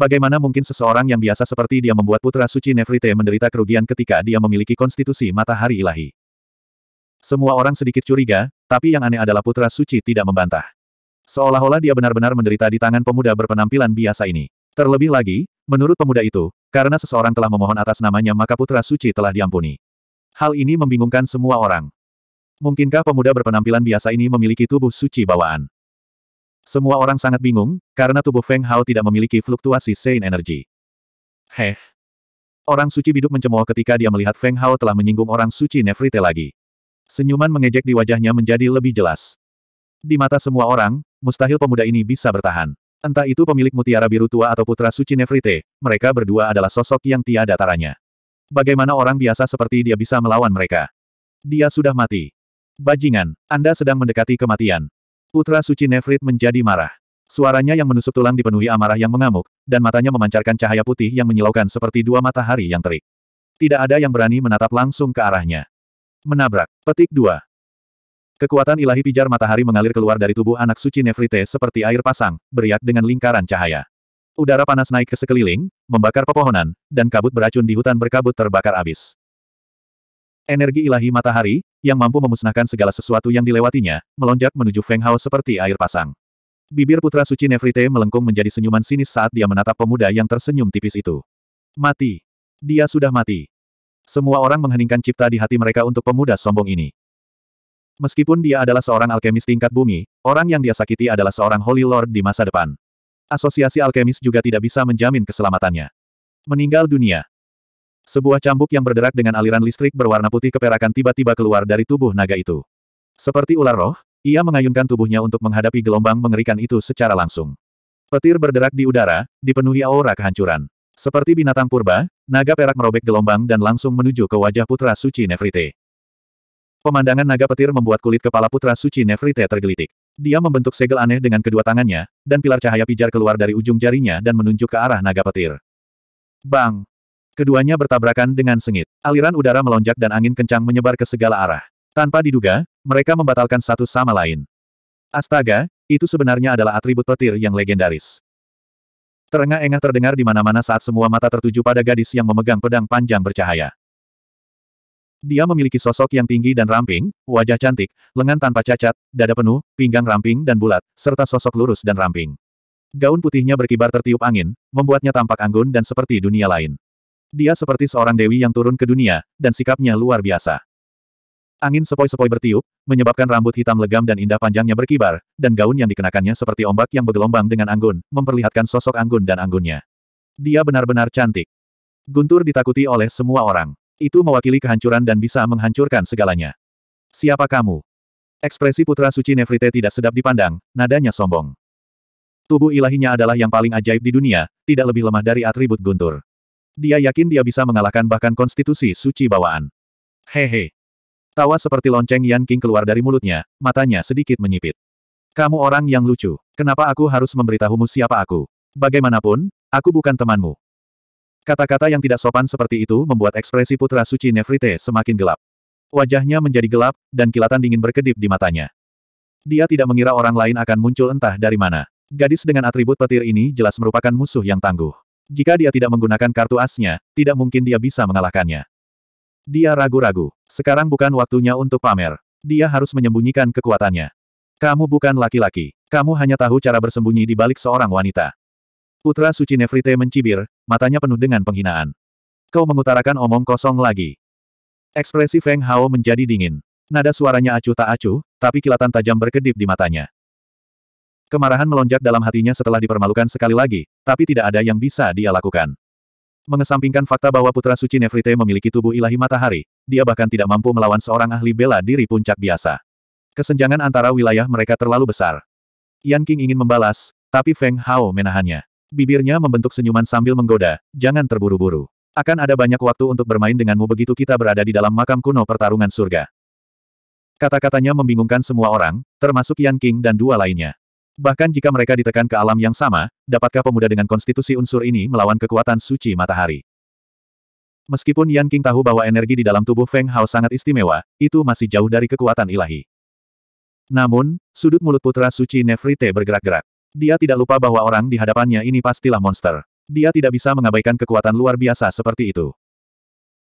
Bagaimana mungkin seseorang yang biasa seperti dia membuat putra suci Nefrite menderita kerugian ketika dia memiliki konstitusi matahari ilahi? Semua orang sedikit curiga, tapi yang aneh adalah putra suci tidak membantah. Seolah-olah dia benar-benar menderita di tangan pemuda berpenampilan biasa ini. Terlebih lagi, menurut pemuda itu, karena seseorang telah memohon atas namanya maka putra suci telah diampuni. Hal ini membingungkan semua orang. Mungkinkah pemuda berpenampilan biasa ini memiliki tubuh suci bawaan? Semua orang sangat bingung, karena tubuh Feng Hao tidak memiliki fluktuasi Sein Energi. Heh. Orang suci biduk mencemooh ketika dia melihat Feng Hao telah menyinggung orang suci Nefrite lagi. Senyuman mengejek di wajahnya menjadi lebih jelas. Di mata semua orang, mustahil pemuda ini bisa bertahan. Entah itu pemilik mutiara biru tua atau putra suci Nefrite, mereka berdua adalah sosok yang tiada taranya. Bagaimana orang biasa seperti dia bisa melawan mereka? Dia sudah mati. Bajingan, Anda sedang mendekati kematian. Putra suci Nefrit menjadi marah. Suaranya yang menusuk tulang dipenuhi amarah yang mengamuk, dan matanya memancarkan cahaya putih yang menyilaukan seperti dua matahari yang terik. Tidak ada yang berani menatap langsung ke arahnya. Menabrak. Petik 2. Kekuatan ilahi pijar matahari mengalir keluar dari tubuh anak suci Nefrite seperti air pasang, beriak dengan lingkaran cahaya. Udara panas naik ke sekeliling, membakar pepohonan, dan kabut beracun di hutan berkabut terbakar abis. Energi ilahi matahari, yang mampu memusnahkan segala sesuatu yang dilewatinya, melonjak menuju Feng Hao seperti air pasang. Bibir putra suci Nefrite melengkung menjadi senyuman sinis saat dia menatap pemuda yang tersenyum tipis itu. Mati. Dia sudah mati. Semua orang mengheningkan cipta di hati mereka untuk pemuda sombong ini. Meskipun dia adalah seorang alkemis tingkat bumi, orang yang dia sakiti adalah seorang Holy Lord di masa depan. Asosiasi alkemis juga tidak bisa menjamin keselamatannya. Meninggal dunia. Sebuah cambuk yang berderak dengan aliran listrik berwarna putih keperakan tiba-tiba keluar dari tubuh naga itu. Seperti ular roh, ia mengayunkan tubuhnya untuk menghadapi gelombang mengerikan itu secara langsung. Petir berderak di udara, dipenuhi aura kehancuran. Seperti binatang purba, naga perak merobek gelombang dan langsung menuju ke wajah putra suci Nefrite. Pemandangan naga petir membuat kulit kepala putra suci Nefrite tergelitik. Dia membentuk segel aneh dengan kedua tangannya, dan pilar cahaya pijar keluar dari ujung jarinya dan menunjuk ke arah naga petir. Bang! Keduanya bertabrakan dengan sengit. Aliran udara melonjak dan angin kencang menyebar ke segala arah. Tanpa diduga, mereka membatalkan satu sama lain. Astaga, itu sebenarnya adalah atribut petir yang legendaris. Terengah-engah terdengar di mana-mana saat semua mata tertuju pada gadis yang memegang pedang panjang bercahaya. Dia memiliki sosok yang tinggi dan ramping, wajah cantik, lengan tanpa cacat, dada penuh, pinggang ramping dan bulat, serta sosok lurus dan ramping. Gaun putihnya berkibar tertiup angin, membuatnya tampak anggun dan seperti dunia lain. Dia seperti seorang dewi yang turun ke dunia, dan sikapnya luar biasa. Angin sepoi-sepoi bertiup, menyebabkan rambut hitam legam dan indah panjangnya berkibar, dan gaun yang dikenakannya seperti ombak yang bergelombang dengan anggun, memperlihatkan sosok anggun dan anggunnya. Dia benar-benar cantik. Guntur ditakuti oleh semua orang. Itu mewakili kehancuran dan bisa menghancurkan segalanya. Siapa kamu? Ekspresi putra suci Nefrite tidak sedap dipandang, nadanya sombong. Tubuh ilahinya adalah yang paling ajaib di dunia, tidak lebih lemah dari atribut Guntur. Dia yakin dia bisa mengalahkan bahkan konstitusi suci bawaan. Hehe. Tawa seperti lonceng Yan King keluar dari mulutnya, matanya sedikit menyipit. Kamu orang yang lucu. Kenapa aku harus memberitahumu siapa aku? Bagaimanapun, aku bukan temanmu. Kata-kata yang tidak sopan seperti itu membuat ekspresi putra suci Nefrite semakin gelap. Wajahnya menjadi gelap, dan kilatan dingin berkedip di matanya. Dia tidak mengira orang lain akan muncul entah dari mana. Gadis dengan atribut petir ini jelas merupakan musuh yang tangguh. Jika dia tidak menggunakan kartu asnya, tidak mungkin dia bisa mengalahkannya. Dia ragu-ragu. Sekarang bukan waktunya untuk pamer. Dia harus menyembunyikan kekuatannya. Kamu bukan laki-laki. Kamu hanya tahu cara bersembunyi di balik seorang wanita. Putra Suci Nefrite mencibir, matanya penuh dengan penghinaan. Kau mengutarakan omong kosong lagi. Ekspresi Feng Hao menjadi dingin. Nada suaranya acuh tak acuh, tapi kilatan tajam berkedip di matanya. Kemarahan melonjak dalam hatinya setelah dipermalukan sekali lagi, tapi tidak ada yang bisa dia lakukan. Mengesampingkan fakta bahwa Putra Suci Nefrite memiliki tubuh ilahi matahari, dia bahkan tidak mampu melawan seorang ahli bela diri puncak biasa. Kesenjangan antara wilayah mereka terlalu besar. Yan King ingin membalas, tapi Feng Hao menahannya. Bibirnya membentuk senyuman sambil menggoda, jangan terburu-buru. Akan ada banyak waktu untuk bermain denganmu begitu kita berada di dalam makam kuno pertarungan surga. Kata-katanya membingungkan semua orang, termasuk Yan King dan dua lainnya. Bahkan jika mereka ditekan ke alam yang sama, dapatkah pemuda dengan konstitusi unsur ini melawan kekuatan suci matahari? Meskipun Yan King tahu bahwa energi di dalam tubuh Feng Hao sangat istimewa, itu masih jauh dari kekuatan ilahi. Namun, sudut mulut putra suci Nefrite bergerak-gerak. Dia tidak lupa bahwa orang di hadapannya ini pastilah monster. Dia tidak bisa mengabaikan kekuatan luar biasa seperti itu.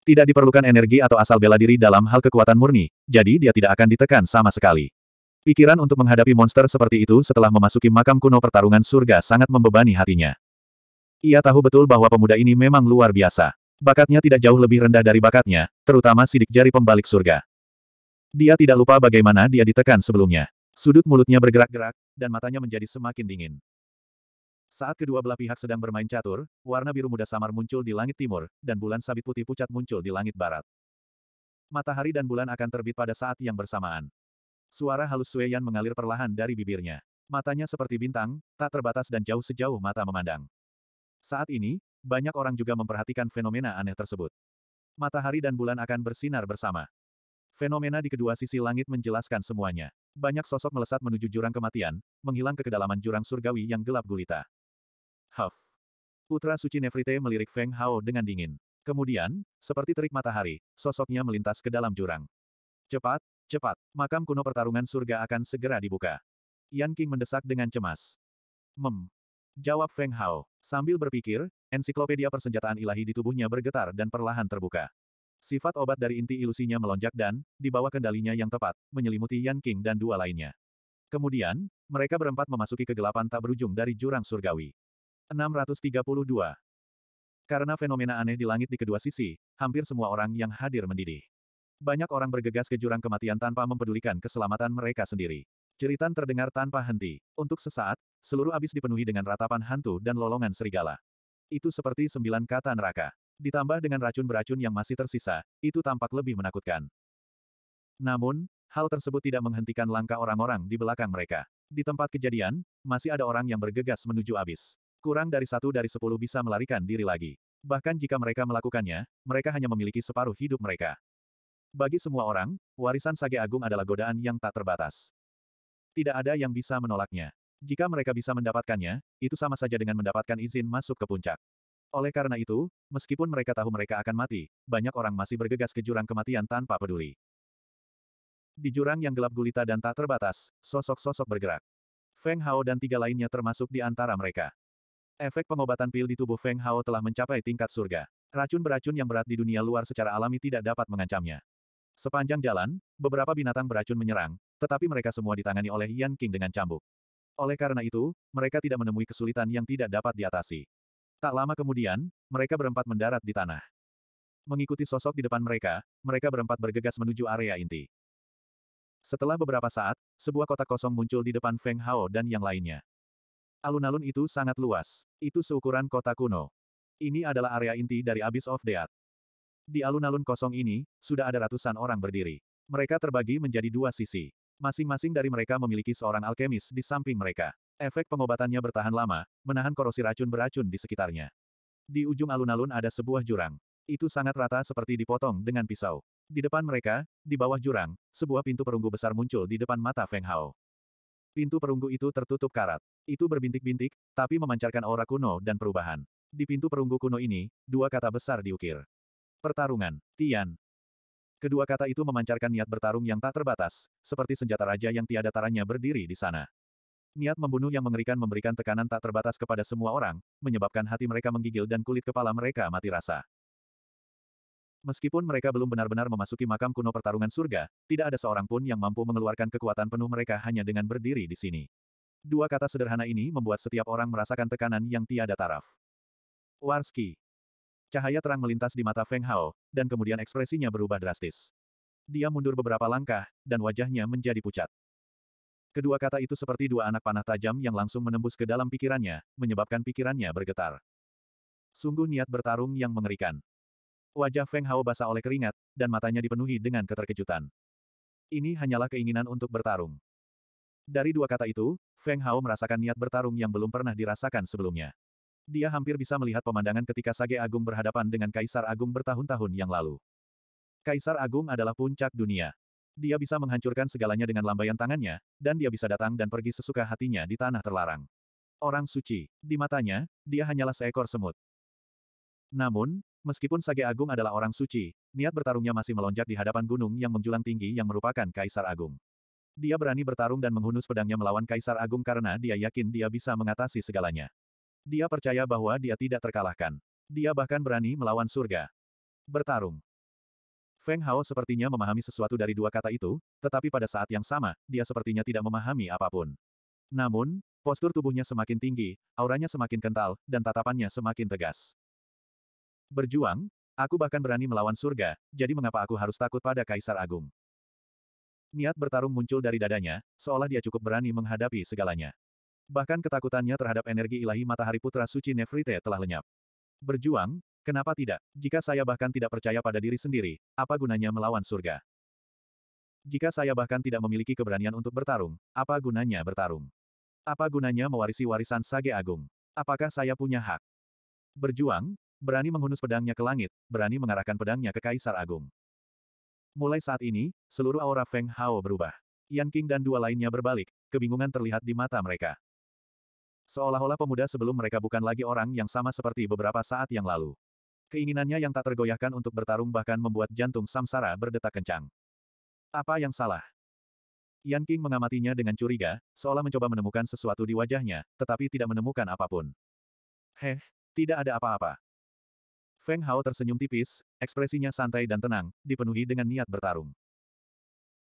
Tidak diperlukan energi atau asal bela diri dalam hal kekuatan murni, jadi dia tidak akan ditekan sama sekali. Pikiran untuk menghadapi monster seperti itu setelah memasuki makam kuno pertarungan surga sangat membebani hatinya. Ia tahu betul bahwa pemuda ini memang luar biasa. Bakatnya tidak jauh lebih rendah dari bakatnya, terutama sidik jari pembalik surga. Dia tidak lupa bagaimana dia ditekan sebelumnya. Sudut mulutnya bergerak-gerak, dan matanya menjadi semakin dingin. Saat kedua belah pihak sedang bermain catur, warna biru muda samar muncul di langit timur, dan bulan sabit putih pucat muncul di langit barat. Matahari dan bulan akan terbit pada saat yang bersamaan. Suara halus Sui mengalir perlahan dari bibirnya. Matanya seperti bintang, tak terbatas dan jauh sejauh mata memandang. Saat ini, banyak orang juga memperhatikan fenomena aneh tersebut. Matahari dan bulan akan bersinar bersama. Fenomena di kedua sisi langit menjelaskan semuanya. Banyak sosok melesat menuju jurang kematian, menghilang ke kedalaman jurang surgawi yang gelap gulita. Huff. Putra Suci Nefrite melirik Feng Hao dengan dingin. Kemudian, seperti terik matahari, sosoknya melintas ke dalam jurang. Cepat, Cepat, makam kuno pertarungan surga akan segera dibuka. Yan King mendesak dengan cemas. Mem. Jawab Feng Hao. Sambil berpikir, ensiklopedia persenjataan ilahi di tubuhnya bergetar dan perlahan terbuka. Sifat obat dari inti ilusinya melonjak dan, di bawah kendalinya yang tepat, menyelimuti Yan King dan dua lainnya. Kemudian, mereka berempat memasuki kegelapan tak berujung dari jurang surgawi. 632. Karena fenomena aneh di langit di kedua sisi, hampir semua orang yang hadir mendidih. Banyak orang bergegas ke jurang kematian tanpa mempedulikan keselamatan mereka sendiri. Ceritan terdengar tanpa henti. Untuk sesaat, seluruh abis dipenuhi dengan ratapan hantu dan lolongan serigala. Itu seperti sembilan kata neraka. Ditambah dengan racun beracun yang masih tersisa, itu tampak lebih menakutkan. Namun, hal tersebut tidak menghentikan langkah orang-orang di belakang mereka. Di tempat kejadian, masih ada orang yang bergegas menuju abis. Kurang dari satu dari sepuluh bisa melarikan diri lagi. Bahkan jika mereka melakukannya, mereka hanya memiliki separuh hidup mereka. Bagi semua orang, warisan Sage Agung adalah godaan yang tak terbatas. Tidak ada yang bisa menolaknya. Jika mereka bisa mendapatkannya, itu sama saja dengan mendapatkan izin masuk ke puncak. Oleh karena itu, meskipun mereka tahu mereka akan mati, banyak orang masih bergegas ke jurang kematian tanpa peduli. Di jurang yang gelap gulita dan tak terbatas, sosok-sosok bergerak. Feng Hao dan tiga lainnya termasuk di antara mereka. Efek pengobatan pil di tubuh Feng Hao telah mencapai tingkat surga. Racun beracun yang berat di dunia luar secara alami tidak dapat mengancamnya. Sepanjang jalan, beberapa binatang beracun menyerang, tetapi mereka semua ditangani oleh Yan King dengan cambuk. Oleh karena itu, mereka tidak menemui kesulitan yang tidak dapat diatasi. Tak lama kemudian, mereka berempat mendarat di tanah. Mengikuti sosok di depan mereka, mereka berempat bergegas menuju area inti. Setelah beberapa saat, sebuah kotak kosong muncul di depan Feng Hao dan yang lainnya. Alun-alun itu sangat luas. Itu seukuran kota kuno. Ini adalah area inti dari Abyss of Death. Di alun-alun kosong ini, sudah ada ratusan orang berdiri. Mereka terbagi menjadi dua sisi. Masing-masing dari mereka memiliki seorang alkemis di samping mereka. Efek pengobatannya bertahan lama, menahan korosi racun beracun di sekitarnya. Di ujung alun-alun ada sebuah jurang. Itu sangat rata seperti dipotong dengan pisau. Di depan mereka, di bawah jurang, sebuah pintu perunggu besar muncul di depan mata Feng Hao. Pintu perunggu itu tertutup karat. Itu berbintik-bintik, tapi memancarkan aura kuno dan perubahan. Di pintu perunggu kuno ini, dua kata besar diukir. Pertarungan, Tian. Kedua kata itu memancarkan niat bertarung yang tak terbatas, seperti senjata raja yang tiada taranya berdiri di sana. Niat membunuh yang mengerikan memberikan tekanan tak terbatas kepada semua orang, menyebabkan hati mereka menggigil dan kulit kepala mereka mati rasa. Meskipun mereka belum benar-benar memasuki makam kuno pertarungan surga, tidak ada seorang pun yang mampu mengeluarkan kekuatan penuh mereka hanya dengan berdiri di sini. Dua kata sederhana ini membuat setiap orang merasakan tekanan yang tiada taraf. Warski. Cahaya terang melintas di mata Feng Hao, dan kemudian ekspresinya berubah drastis. Dia mundur beberapa langkah, dan wajahnya menjadi pucat. Kedua kata itu seperti dua anak panah tajam yang langsung menembus ke dalam pikirannya, menyebabkan pikirannya bergetar. Sungguh niat bertarung yang mengerikan. Wajah Feng Hao basah oleh keringat, dan matanya dipenuhi dengan keterkejutan. Ini hanyalah keinginan untuk bertarung. Dari dua kata itu, Feng Hao merasakan niat bertarung yang belum pernah dirasakan sebelumnya. Dia hampir bisa melihat pemandangan ketika Sage Agung berhadapan dengan Kaisar Agung bertahun-tahun yang lalu. Kaisar Agung adalah puncak dunia. Dia bisa menghancurkan segalanya dengan lambaian tangannya, dan dia bisa datang dan pergi sesuka hatinya di tanah terlarang. Orang suci, di matanya, dia hanyalah seekor semut. Namun, meskipun Sage Agung adalah orang suci, niat bertarungnya masih melonjak di hadapan gunung yang menjulang tinggi yang merupakan Kaisar Agung. Dia berani bertarung dan menghunus pedangnya melawan Kaisar Agung karena dia yakin dia bisa mengatasi segalanya. Dia percaya bahwa dia tidak terkalahkan. Dia bahkan berani melawan surga. Bertarung. Feng Hao sepertinya memahami sesuatu dari dua kata itu, tetapi pada saat yang sama, dia sepertinya tidak memahami apapun. Namun, postur tubuhnya semakin tinggi, auranya semakin kental, dan tatapannya semakin tegas. Berjuang, aku bahkan berani melawan surga, jadi mengapa aku harus takut pada Kaisar Agung? Niat bertarung muncul dari dadanya, seolah dia cukup berani menghadapi segalanya. Bahkan ketakutannya terhadap energi ilahi matahari putra suci Nefrite telah lenyap. Berjuang, kenapa tidak? Jika saya bahkan tidak percaya pada diri sendiri, apa gunanya melawan surga? Jika saya bahkan tidak memiliki keberanian untuk bertarung, apa gunanya bertarung? Apa gunanya mewarisi warisan Sage Agung? Apakah saya punya hak? Berjuang, berani menghunus pedangnya ke langit, berani mengarahkan pedangnya ke Kaisar Agung. Mulai saat ini, seluruh aura Feng Hao berubah. Yan King dan dua lainnya berbalik, kebingungan terlihat di mata mereka. Seolah-olah pemuda sebelum mereka bukan lagi orang yang sama seperti beberapa saat yang lalu. Keinginannya yang tak tergoyahkan untuk bertarung bahkan membuat jantung Samsara berdetak kencang. Apa yang salah? Yan King mengamatinya dengan curiga, seolah mencoba menemukan sesuatu di wajahnya, tetapi tidak menemukan apapun. Heh, tidak ada apa-apa. Feng Hao tersenyum tipis, ekspresinya santai dan tenang, dipenuhi dengan niat bertarung.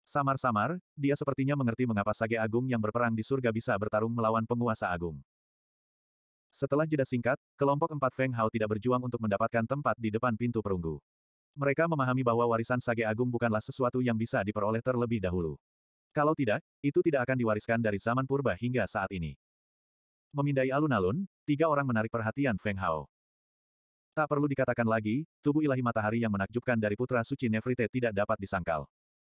Samar-samar, dia sepertinya mengerti mengapa Sage Agung yang berperang di surga bisa bertarung melawan penguasa agung. Setelah jeda singkat, kelompok empat Feng Hao tidak berjuang untuk mendapatkan tempat di depan pintu perunggu. Mereka memahami bahwa warisan Sage Agung bukanlah sesuatu yang bisa diperoleh terlebih dahulu. Kalau tidak, itu tidak akan diwariskan dari zaman purba hingga saat ini. Memindai alun-alun, tiga orang menarik perhatian Feng Hao. Tak perlu dikatakan lagi, tubuh ilahi matahari yang menakjubkan dari putra suci Nefrite tidak dapat disangkal.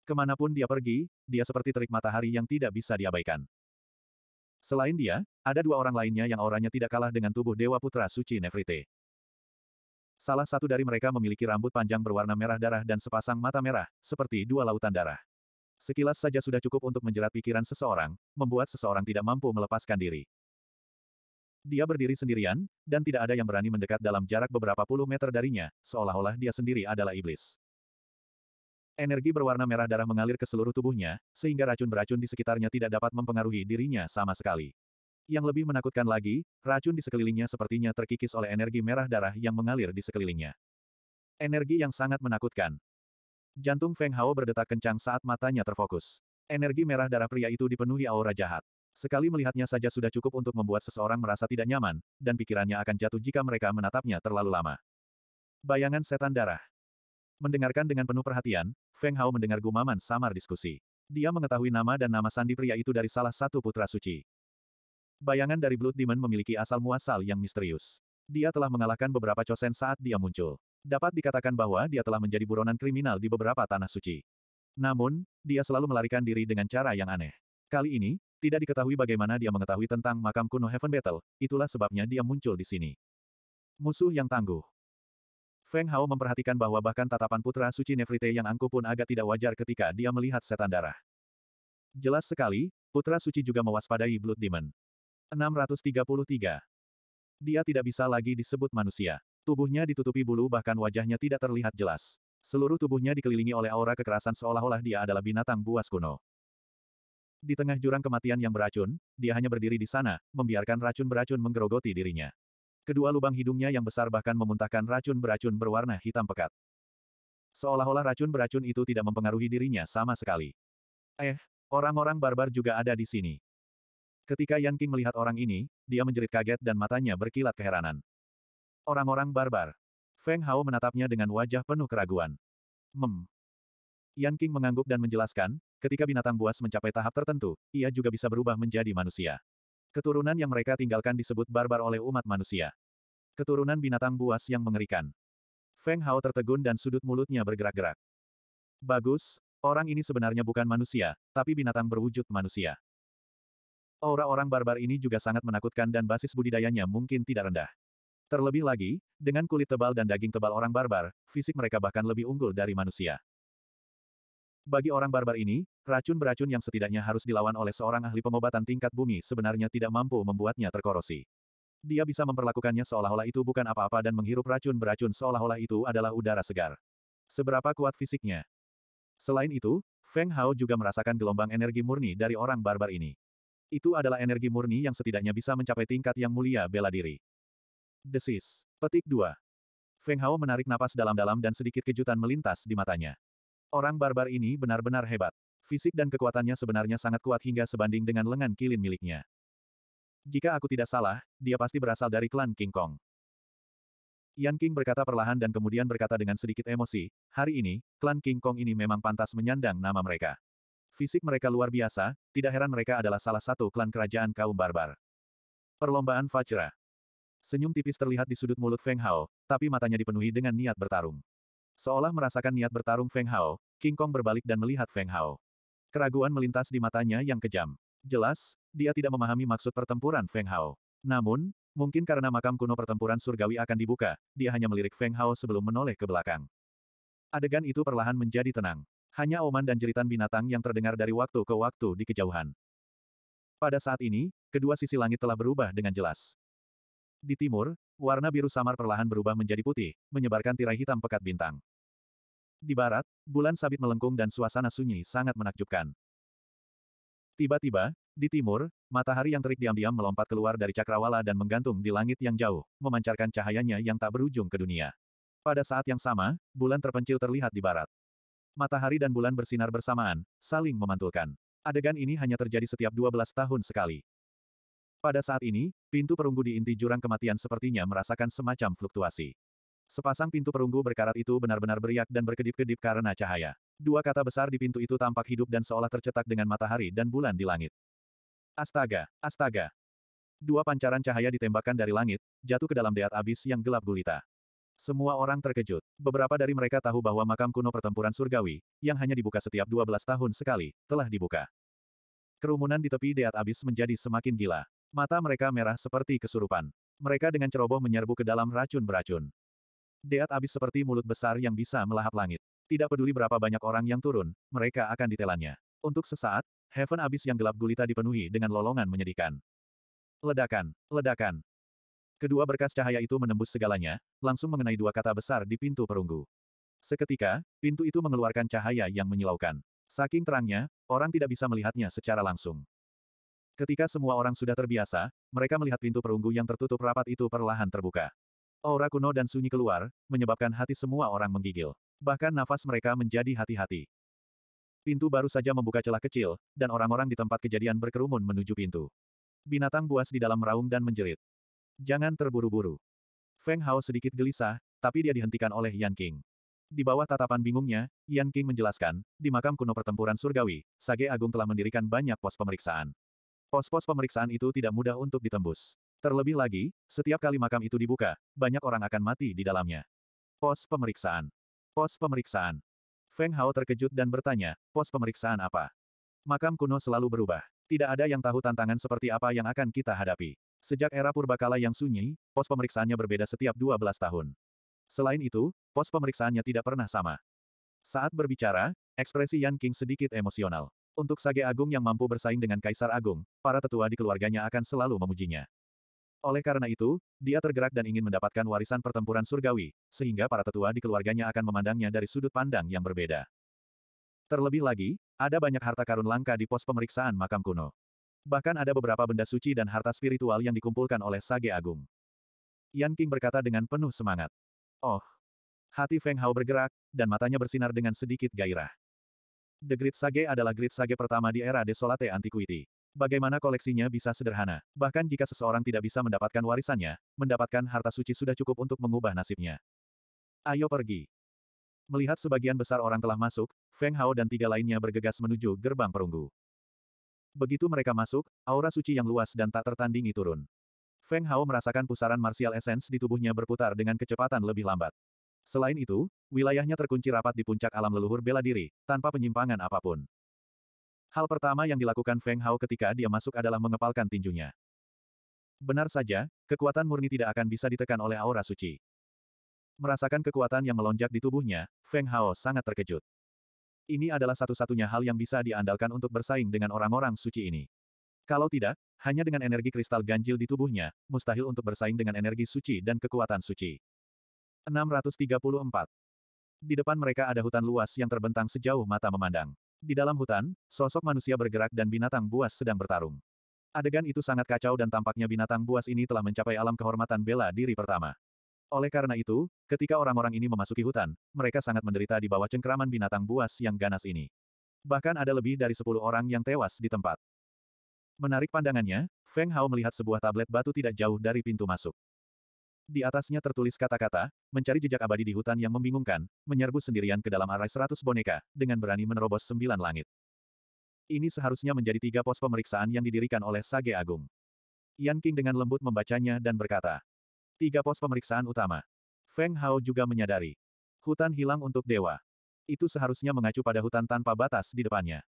Kemanapun dia pergi, dia seperti terik matahari yang tidak bisa diabaikan. Selain dia, ada dua orang lainnya yang auranya tidak kalah dengan tubuh Dewa Putra Suci Nefrite. Salah satu dari mereka memiliki rambut panjang berwarna merah darah dan sepasang mata merah, seperti dua lautan darah. Sekilas saja sudah cukup untuk menjerat pikiran seseorang, membuat seseorang tidak mampu melepaskan diri. Dia berdiri sendirian, dan tidak ada yang berani mendekat dalam jarak beberapa puluh meter darinya, seolah-olah dia sendiri adalah iblis. Energi berwarna merah darah mengalir ke seluruh tubuhnya, sehingga racun-beracun di sekitarnya tidak dapat mempengaruhi dirinya sama sekali. Yang lebih menakutkan lagi, racun di sekelilingnya sepertinya terkikis oleh energi merah darah yang mengalir di sekelilingnya. Energi yang sangat menakutkan. Jantung Feng Hao berdetak kencang saat matanya terfokus. Energi merah darah pria itu dipenuhi aura jahat. Sekali melihatnya saja sudah cukup untuk membuat seseorang merasa tidak nyaman, dan pikirannya akan jatuh jika mereka menatapnya terlalu lama. Bayangan setan darah. Mendengarkan dengan penuh perhatian, Feng Hao mendengar gumaman samar diskusi. Dia mengetahui nama dan nama sandi pria itu dari salah satu putra suci. Bayangan dari Blood Demon memiliki asal-muasal yang misterius. Dia telah mengalahkan beberapa cosen saat dia muncul. Dapat dikatakan bahwa dia telah menjadi buronan kriminal di beberapa tanah suci. Namun, dia selalu melarikan diri dengan cara yang aneh. Kali ini, tidak diketahui bagaimana dia mengetahui tentang makam kuno Heaven Battle, itulah sebabnya dia muncul di sini. Musuh yang tangguh. Feng Hao memperhatikan bahwa bahkan tatapan putra suci Nefrite yang angkuh pun agak tidak wajar ketika dia melihat setan darah. Jelas sekali, putra suci juga mewaspadai Blood Demon. 633. Dia tidak bisa lagi disebut manusia. Tubuhnya ditutupi bulu bahkan wajahnya tidak terlihat jelas. Seluruh tubuhnya dikelilingi oleh aura kekerasan seolah-olah dia adalah binatang buas kuno. Di tengah jurang kematian yang beracun, dia hanya berdiri di sana, membiarkan racun beracun menggerogoti dirinya. Kedua lubang hidungnya yang besar bahkan memuntahkan racun beracun berwarna hitam pekat. Seolah-olah racun beracun itu tidak mempengaruhi dirinya sama sekali. Eh, orang-orang barbar juga ada di sini. Ketika Yan King melihat orang ini, dia menjerit kaget dan matanya berkilat keheranan. Orang-orang barbar. Feng Hao menatapnya dengan wajah penuh keraguan. Mem. Yan King mengangguk dan menjelaskan, ketika binatang buas mencapai tahap tertentu, ia juga bisa berubah menjadi manusia. Keturunan yang mereka tinggalkan disebut barbar oleh umat manusia. Keturunan binatang buas yang mengerikan. Feng Hao tertegun dan sudut mulutnya bergerak-gerak. Bagus, orang ini sebenarnya bukan manusia, tapi binatang berwujud manusia. Aura orang barbar ini juga sangat menakutkan dan basis budidayanya mungkin tidak rendah. Terlebih lagi, dengan kulit tebal dan daging tebal orang barbar, fisik mereka bahkan lebih unggul dari manusia. Bagi orang barbar ini, racun beracun yang setidaknya harus dilawan oleh seorang ahli pengobatan tingkat bumi sebenarnya tidak mampu membuatnya terkorosi. Dia bisa memperlakukannya seolah-olah itu bukan apa-apa dan menghirup racun beracun seolah-olah itu adalah udara segar. Seberapa kuat fisiknya? Selain itu, Feng Hao juga merasakan gelombang energi murni dari orang barbar ini. Itu adalah energi murni yang setidaknya bisa mencapai tingkat yang mulia bela diri. Desis. Petik 2. Feng Hao menarik napas dalam-dalam dan sedikit kejutan melintas di matanya. Orang barbar ini benar-benar hebat. Fisik dan kekuatannya sebenarnya sangat kuat hingga sebanding dengan lengan kilin miliknya. Jika aku tidak salah, dia pasti berasal dari klan King Kong. Yan King berkata perlahan dan kemudian berkata dengan sedikit emosi, hari ini, klan King Kong ini memang pantas menyandang nama mereka. Fisik mereka luar biasa, tidak heran mereka adalah salah satu klan kerajaan kaum barbar. Perlombaan Fajra. Senyum tipis terlihat di sudut mulut Feng Hao, tapi matanya dipenuhi dengan niat bertarung. Seolah merasakan niat bertarung Feng Hao, King Kong berbalik dan melihat Feng Hao. Keraguan melintas di matanya yang kejam. Jelas, dia tidak memahami maksud pertempuran Feng Hao. Namun, mungkin karena makam kuno pertempuran surgawi akan dibuka, dia hanya melirik Feng Hao sebelum menoleh ke belakang. Adegan itu perlahan menjadi tenang. Hanya oman dan jeritan binatang yang terdengar dari waktu ke waktu di kejauhan. Pada saat ini, kedua sisi langit telah berubah dengan jelas. Di timur, warna biru samar perlahan berubah menjadi putih, menyebarkan tirai hitam pekat bintang. Di barat, bulan sabit melengkung dan suasana sunyi sangat menakjubkan. Tiba-tiba, di timur, matahari yang terik diam-diam melompat keluar dari cakrawala dan menggantung di langit yang jauh, memancarkan cahayanya yang tak berujung ke dunia. Pada saat yang sama, bulan terpencil terlihat di barat. Matahari dan bulan bersinar bersamaan, saling memantulkan. Adegan ini hanya terjadi setiap 12 tahun sekali. Pada saat ini, pintu perunggu di inti jurang kematian sepertinya merasakan semacam fluktuasi. Sepasang pintu perunggu berkarat itu benar-benar beriak dan berkedip-kedip karena cahaya. Dua kata besar di pintu itu tampak hidup dan seolah tercetak dengan matahari dan bulan di langit. Astaga, astaga. Dua pancaran cahaya ditembakkan dari langit, jatuh ke dalam deat abis yang gelap gulita. Semua orang terkejut. Beberapa dari mereka tahu bahwa makam kuno pertempuran surgawi, yang hanya dibuka setiap 12 tahun sekali, telah dibuka. Kerumunan di tepi deat abis menjadi semakin gila. Mata mereka merah seperti kesurupan. Mereka dengan ceroboh menyerbu ke dalam racun beracun. Deat abis seperti mulut besar yang bisa melahap langit. Tidak peduli berapa banyak orang yang turun, mereka akan ditelannya. Untuk sesaat, heaven abis yang gelap gulita dipenuhi dengan lolongan menyedihkan. Ledakan, ledakan. Kedua berkas cahaya itu menembus segalanya, langsung mengenai dua kata besar di pintu perunggu. Seketika, pintu itu mengeluarkan cahaya yang menyilaukan. Saking terangnya, orang tidak bisa melihatnya secara langsung. Ketika semua orang sudah terbiasa, mereka melihat pintu perunggu yang tertutup rapat itu perlahan terbuka. Aura kuno dan sunyi keluar, menyebabkan hati semua orang menggigil. Bahkan nafas mereka menjadi hati-hati. Pintu baru saja membuka celah kecil, dan orang-orang di tempat kejadian berkerumun menuju pintu. Binatang buas di dalam meraung dan menjerit. Jangan terburu-buru. Feng Hao sedikit gelisah, tapi dia dihentikan oleh Yan King. Di bawah tatapan bingungnya, Yan King menjelaskan, di makam kuno pertempuran surgawi, Sage Agung telah mendirikan banyak pos pemeriksaan. Pos-pos pemeriksaan itu tidak mudah untuk ditembus. Terlebih lagi, setiap kali makam itu dibuka, banyak orang akan mati di dalamnya. Pos pemeriksaan. Pos pemeriksaan. Feng Hao terkejut dan bertanya, pos pemeriksaan apa? Makam kuno selalu berubah. Tidak ada yang tahu tantangan seperti apa yang akan kita hadapi. Sejak era purbakala yang sunyi, pos pemeriksaannya berbeda setiap 12 tahun. Selain itu, pos pemeriksaannya tidak pernah sama. Saat berbicara, ekspresi Yan King sedikit emosional. Untuk sage agung yang mampu bersaing dengan kaisar agung, para tetua di keluarganya akan selalu memujinya. Oleh karena itu, dia tergerak dan ingin mendapatkan warisan pertempuran surgawi, sehingga para tetua di keluarganya akan memandangnya dari sudut pandang yang berbeda. Terlebih lagi, ada banyak harta karun langka di pos pemeriksaan makam kuno. Bahkan ada beberapa benda suci dan harta spiritual yang dikumpulkan oleh Sage Agung. Yan King berkata dengan penuh semangat. Oh! Hati Feng Hao bergerak, dan matanya bersinar dengan sedikit gairah. The Great Sage adalah Great Sage pertama di era Desolate Antiquity. Bagaimana koleksinya bisa sederhana? Bahkan jika seseorang tidak bisa mendapatkan warisannya, mendapatkan harta suci sudah cukup untuk mengubah nasibnya. Ayo pergi. Melihat sebagian besar orang telah masuk, Feng Hao dan tiga lainnya bergegas menuju gerbang perunggu. Begitu mereka masuk, aura suci yang luas dan tak tertandingi turun. Feng Hao merasakan pusaran martial essence di tubuhnya berputar dengan kecepatan lebih lambat. Selain itu, wilayahnya terkunci rapat di puncak alam leluhur bela diri, tanpa penyimpangan apapun. Hal pertama yang dilakukan Feng Hao ketika dia masuk adalah mengepalkan tinjunya. Benar saja, kekuatan murni tidak akan bisa ditekan oleh aura suci. Merasakan kekuatan yang melonjak di tubuhnya, Feng Hao sangat terkejut. Ini adalah satu-satunya hal yang bisa diandalkan untuk bersaing dengan orang-orang suci ini. Kalau tidak, hanya dengan energi kristal ganjil di tubuhnya, mustahil untuk bersaing dengan energi suci dan kekuatan suci. 634. Di depan mereka ada hutan luas yang terbentang sejauh mata memandang. Di dalam hutan, sosok manusia bergerak dan binatang buas sedang bertarung. Adegan itu sangat kacau dan tampaknya binatang buas ini telah mencapai alam kehormatan bela diri pertama. Oleh karena itu, ketika orang-orang ini memasuki hutan, mereka sangat menderita di bawah cengkeraman binatang buas yang ganas ini. Bahkan ada lebih dari 10 orang yang tewas di tempat. Menarik pandangannya, Feng Hao melihat sebuah tablet batu tidak jauh dari pintu masuk. Di atasnya tertulis kata-kata, mencari jejak abadi di hutan yang membingungkan, menyerbu sendirian ke dalam arai seratus boneka, dengan berani menerobos sembilan langit. Ini seharusnya menjadi tiga pos pemeriksaan yang didirikan oleh Sage Agung. Yan King dengan lembut membacanya dan berkata, Tiga pos pemeriksaan utama. Feng Hao juga menyadari. Hutan hilang untuk dewa. Itu seharusnya mengacu pada hutan tanpa batas di depannya.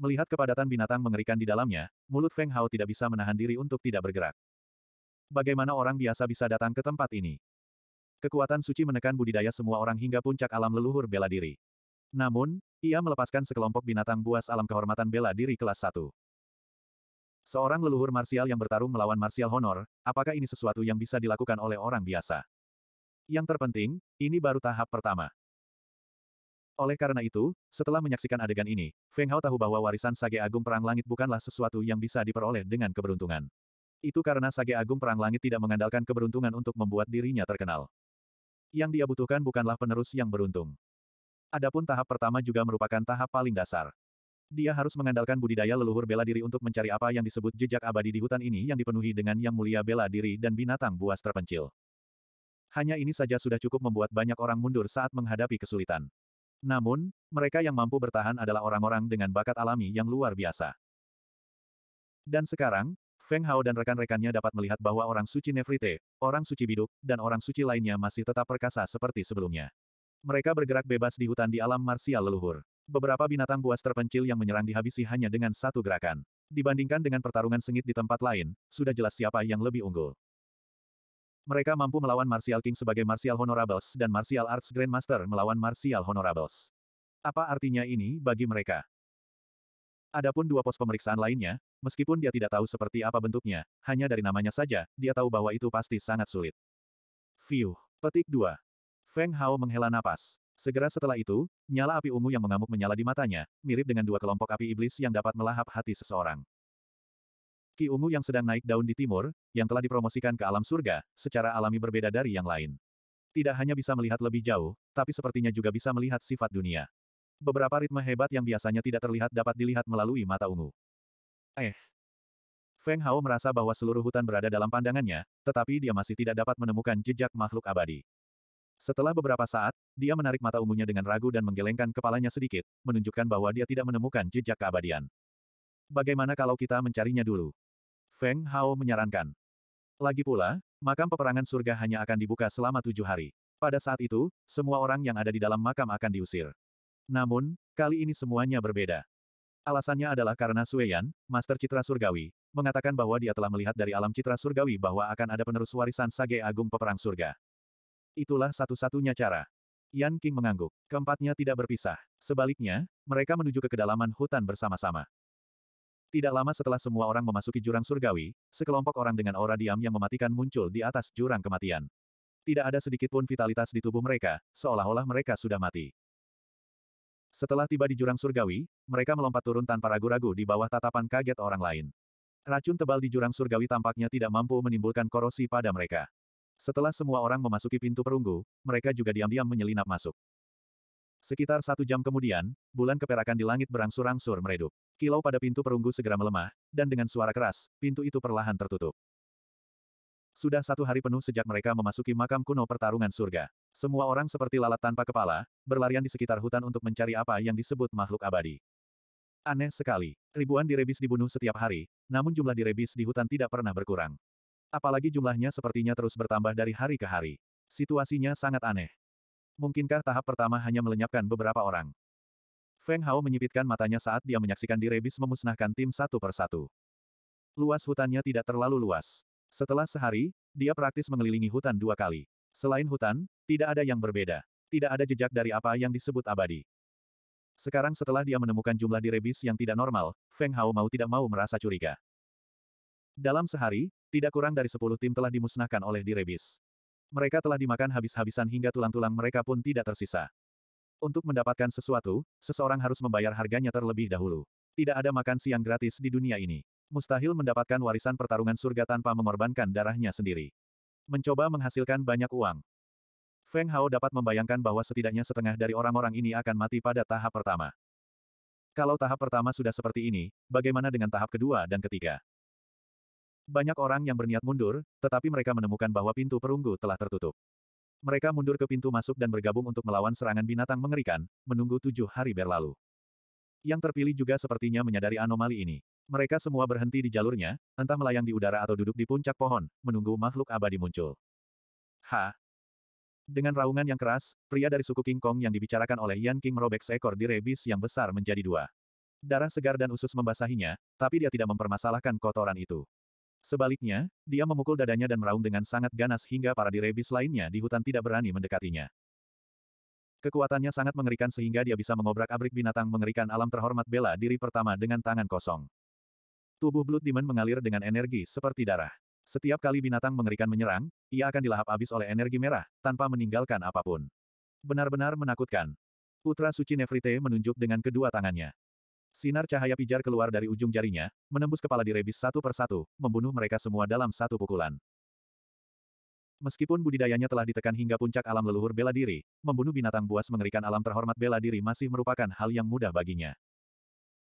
Melihat kepadatan binatang mengerikan di dalamnya, mulut Feng Hao tidak bisa menahan diri untuk tidak bergerak. Bagaimana orang biasa bisa datang ke tempat ini? Kekuatan suci menekan budidaya semua orang hingga puncak alam leluhur bela diri. Namun, ia melepaskan sekelompok binatang buas alam kehormatan bela diri kelas 1. Seorang leluhur marsial yang bertarung melawan marsial honor, apakah ini sesuatu yang bisa dilakukan oleh orang biasa? Yang terpenting, ini baru tahap pertama. Oleh karena itu, setelah menyaksikan adegan ini, Feng Hao tahu bahwa warisan Sage Agung Perang Langit bukanlah sesuatu yang bisa diperoleh dengan keberuntungan. Itu karena Sage Agung Perang Langit tidak mengandalkan keberuntungan untuk membuat dirinya terkenal. Yang dia butuhkan bukanlah penerus yang beruntung. Adapun tahap pertama juga merupakan tahap paling dasar. Dia harus mengandalkan budidaya leluhur bela diri untuk mencari apa yang disebut jejak abadi di hutan ini yang dipenuhi dengan yang mulia bela diri dan binatang buas terpencil. Hanya ini saja sudah cukup membuat banyak orang mundur saat menghadapi kesulitan. Namun, mereka yang mampu bertahan adalah orang-orang dengan bakat alami yang luar biasa. Dan sekarang, Feng Hao dan rekan-rekannya dapat melihat bahwa orang suci Nefrite, orang suci biduk, dan orang suci lainnya masih tetap perkasa seperti sebelumnya. Mereka bergerak bebas di hutan di alam marsial leluhur. Beberapa binatang buas terpencil yang menyerang dihabisi hanya dengan satu gerakan. Dibandingkan dengan pertarungan sengit di tempat lain, sudah jelas siapa yang lebih unggul. Mereka mampu melawan Martial King sebagai Martial Honorables dan Martial Arts Grandmaster melawan Martial Honorables. Apa artinya ini bagi mereka? Adapun dua pos pemeriksaan lainnya, meskipun dia tidak tahu seperti apa bentuknya, hanya dari namanya saja, dia tahu bahwa itu pasti sangat sulit. Fiuh. Petik 2. Feng Hao menghela napas. Segera setelah itu, nyala api ungu yang mengamuk menyala di matanya, mirip dengan dua kelompok api iblis yang dapat melahap hati seseorang. Ki ungu yang sedang naik daun di timur, yang telah dipromosikan ke alam surga, secara alami berbeda dari yang lain. Tidak hanya bisa melihat lebih jauh, tapi sepertinya juga bisa melihat sifat dunia beberapa ritme hebat yang biasanya tidak terlihat dapat dilihat melalui mata ungu. Eh. Feng Hao merasa bahwa seluruh hutan berada dalam pandangannya, tetapi dia masih tidak dapat menemukan jejak makhluk abadi. Setelah beberapa saat, dia menarik mata ungunya dengan ragu dan menggelengkan kepalanya sedikit, menunjukkan bahwa dia tidak menemukan jejak keabadian. Bagaimana kalau kita mencarinya dulu? Feng Hao menyarankan. Lagi pula, makam peperangan surga hanya akan dibuka selama tujuh hari. Pada saat itu, semua orang yang ada di dalam makam akan diusir. Namun, kali ini semuanya berbeda. Alasannya adalah karena Sueyan, Master Citra Surgawi, mengatakan bahwa dia telah melihat dari alam citra surgawi bahwa akan ada penerus warisan Sage Agung Peperang Surga. Itulah satu-satunya cara. Yan King mengangguk. Keempatnya tidak berpisah. Sebaliknya, mereka menuju ke kedalaman hutan bersama-sama. Tidak lama setelah semua orang memasuki jurang surgawi, sekelompok orang dengan aura diam yang mematikan muncul di atas jurang kematian. Tidak ada sedikit pun vitalitas di tubuh mereka, seolah-olah mereka sudah mati. Setelah tiba di jurang surgawi, mereka melompat turun tanpa ragu-ragu di bawah tatapan kaget orang lain. Racun tebal di jurang surgawi tampaknya tidak mampu menimbulkan korosi pada mereka. Setelah semua orang memasuki pintu perunggu, mereka juga diam-diam menyelinap masuk. Sekitar satu jam kemudian, bulan keperakan di langit berangsur-angsur meredup. Kilau pada pintu perunggu segera melemah, dan dengan suara keras, pintu itu perlahan tertutup. Sudah satu hari penuh sejak mereka memasuki makam kuno pertarungan surga. Semua orang seperti lalat tanpa kepala, berlarian di sekitar hutan untuk mencari apa yang disebut makhluk abadi. Aneh sekali, ribuan direbis dibunuh setiap hari, namun jumlah direbis di hutan tidak pernah berkurang. Apalagi jumlahnya sepertinya terus bertambah dari hari ke hari. Situasinya sangat aneh. Mungkinkah tahap pertama hanya melenyapkan beberapa orang? Feng Hao menyipitkan matanya saat dia menyaksikan direbis memusnahkan tim satu persatu. Luas hutannya tidak terlalu luas. Setelah sehari, dia praktis mengelilingi hutan dua kali. Selain hutan, tidak ada yang berbeda. Tidak ada jejak dari apa yang disebut abadi. Sekarang setelah dia menemukan jumlah direbis yang tidak normal, Feng Hao mau tidak mau merasa curiga. Dalam sehari, tidak kurang dari sepuluh tim telah dimusnahkan oleh direbis. Mereka telah dimakan habis-habisan hingga tulang-tulang mereka pun tidak tersisa. Untuk mendapatkan sesuatu, seseorang harus membayar harganya terlebih dahulu. Tidak ada makan siang gratis di dunia ini mustahil mendapatkan warisan pertarungan surga tanpa mengorbankan darahnya sendiri. Mencoba menghasilkan banyak uang. Feng Hao dapat membayangkan bahwa setidaknya setengah dari orang-orang ini akan mati pada tahap pertama. Kalau tahap pertama sudah seperti ini, bagaimana dengan tahap kedua dan ketiga? Banyak orang yang berniat mundur, tetapi mereka menemukan bahwa pintu perunggu telah tertutup. Mereka mundur ke pintu masuk dan bergabung untuk melawan serangan binatang mengerikan, menunggu tujuh hari berlalu. Yang terpilih juga sepertinya menyadari anomali ini. Mereka semua berhenti di jalurnya, entah melayang di udara atau duduk di puncak pohon, menunggu makhluk abadi muncul. Ha! Dengan raungan yang keras, pria dari suku King Kong yang dibicarakan oleh Yan King merobek seekor di direbis yang besar menjadi dua. Darah segar dan usus membasahinya, tapi dia tidak mempermasalahkan kotoran itu. Sebaliknya, dia memukul dadanya dan meraung dengan sangat ganas hingga para direbis lainnya di hutan tidak berani mendekatinya. Kekuatannya sangat mengerikan sehingga dia bisa mengobrak-abrik binatang mengerikan alam terhormat bela diri pertama dengan tangan kosong. Tubuh Blood Demon mengalir dengan energi seperti darah. Setiap kali binatang mengerikan menyerang, ia akan dilahap habis oleh energi merah, tanpa meninggalkan apapun. Benar-benar menakutkan. Putra Suci Nefrite menunjuk dengan kedua tangannya. Sinar cahaya pijar keluar dari ujung jarinya, menembus kepala direbis satu persatu, membunuh mereka semua dalam satu pukulan. Meskipun budidayanya telah ditekan hingga puncak alam leluhur bela diri, membunuh binatang buas mengerikan alam terhormat bela diri masih merupakan hal yang mudah baginya.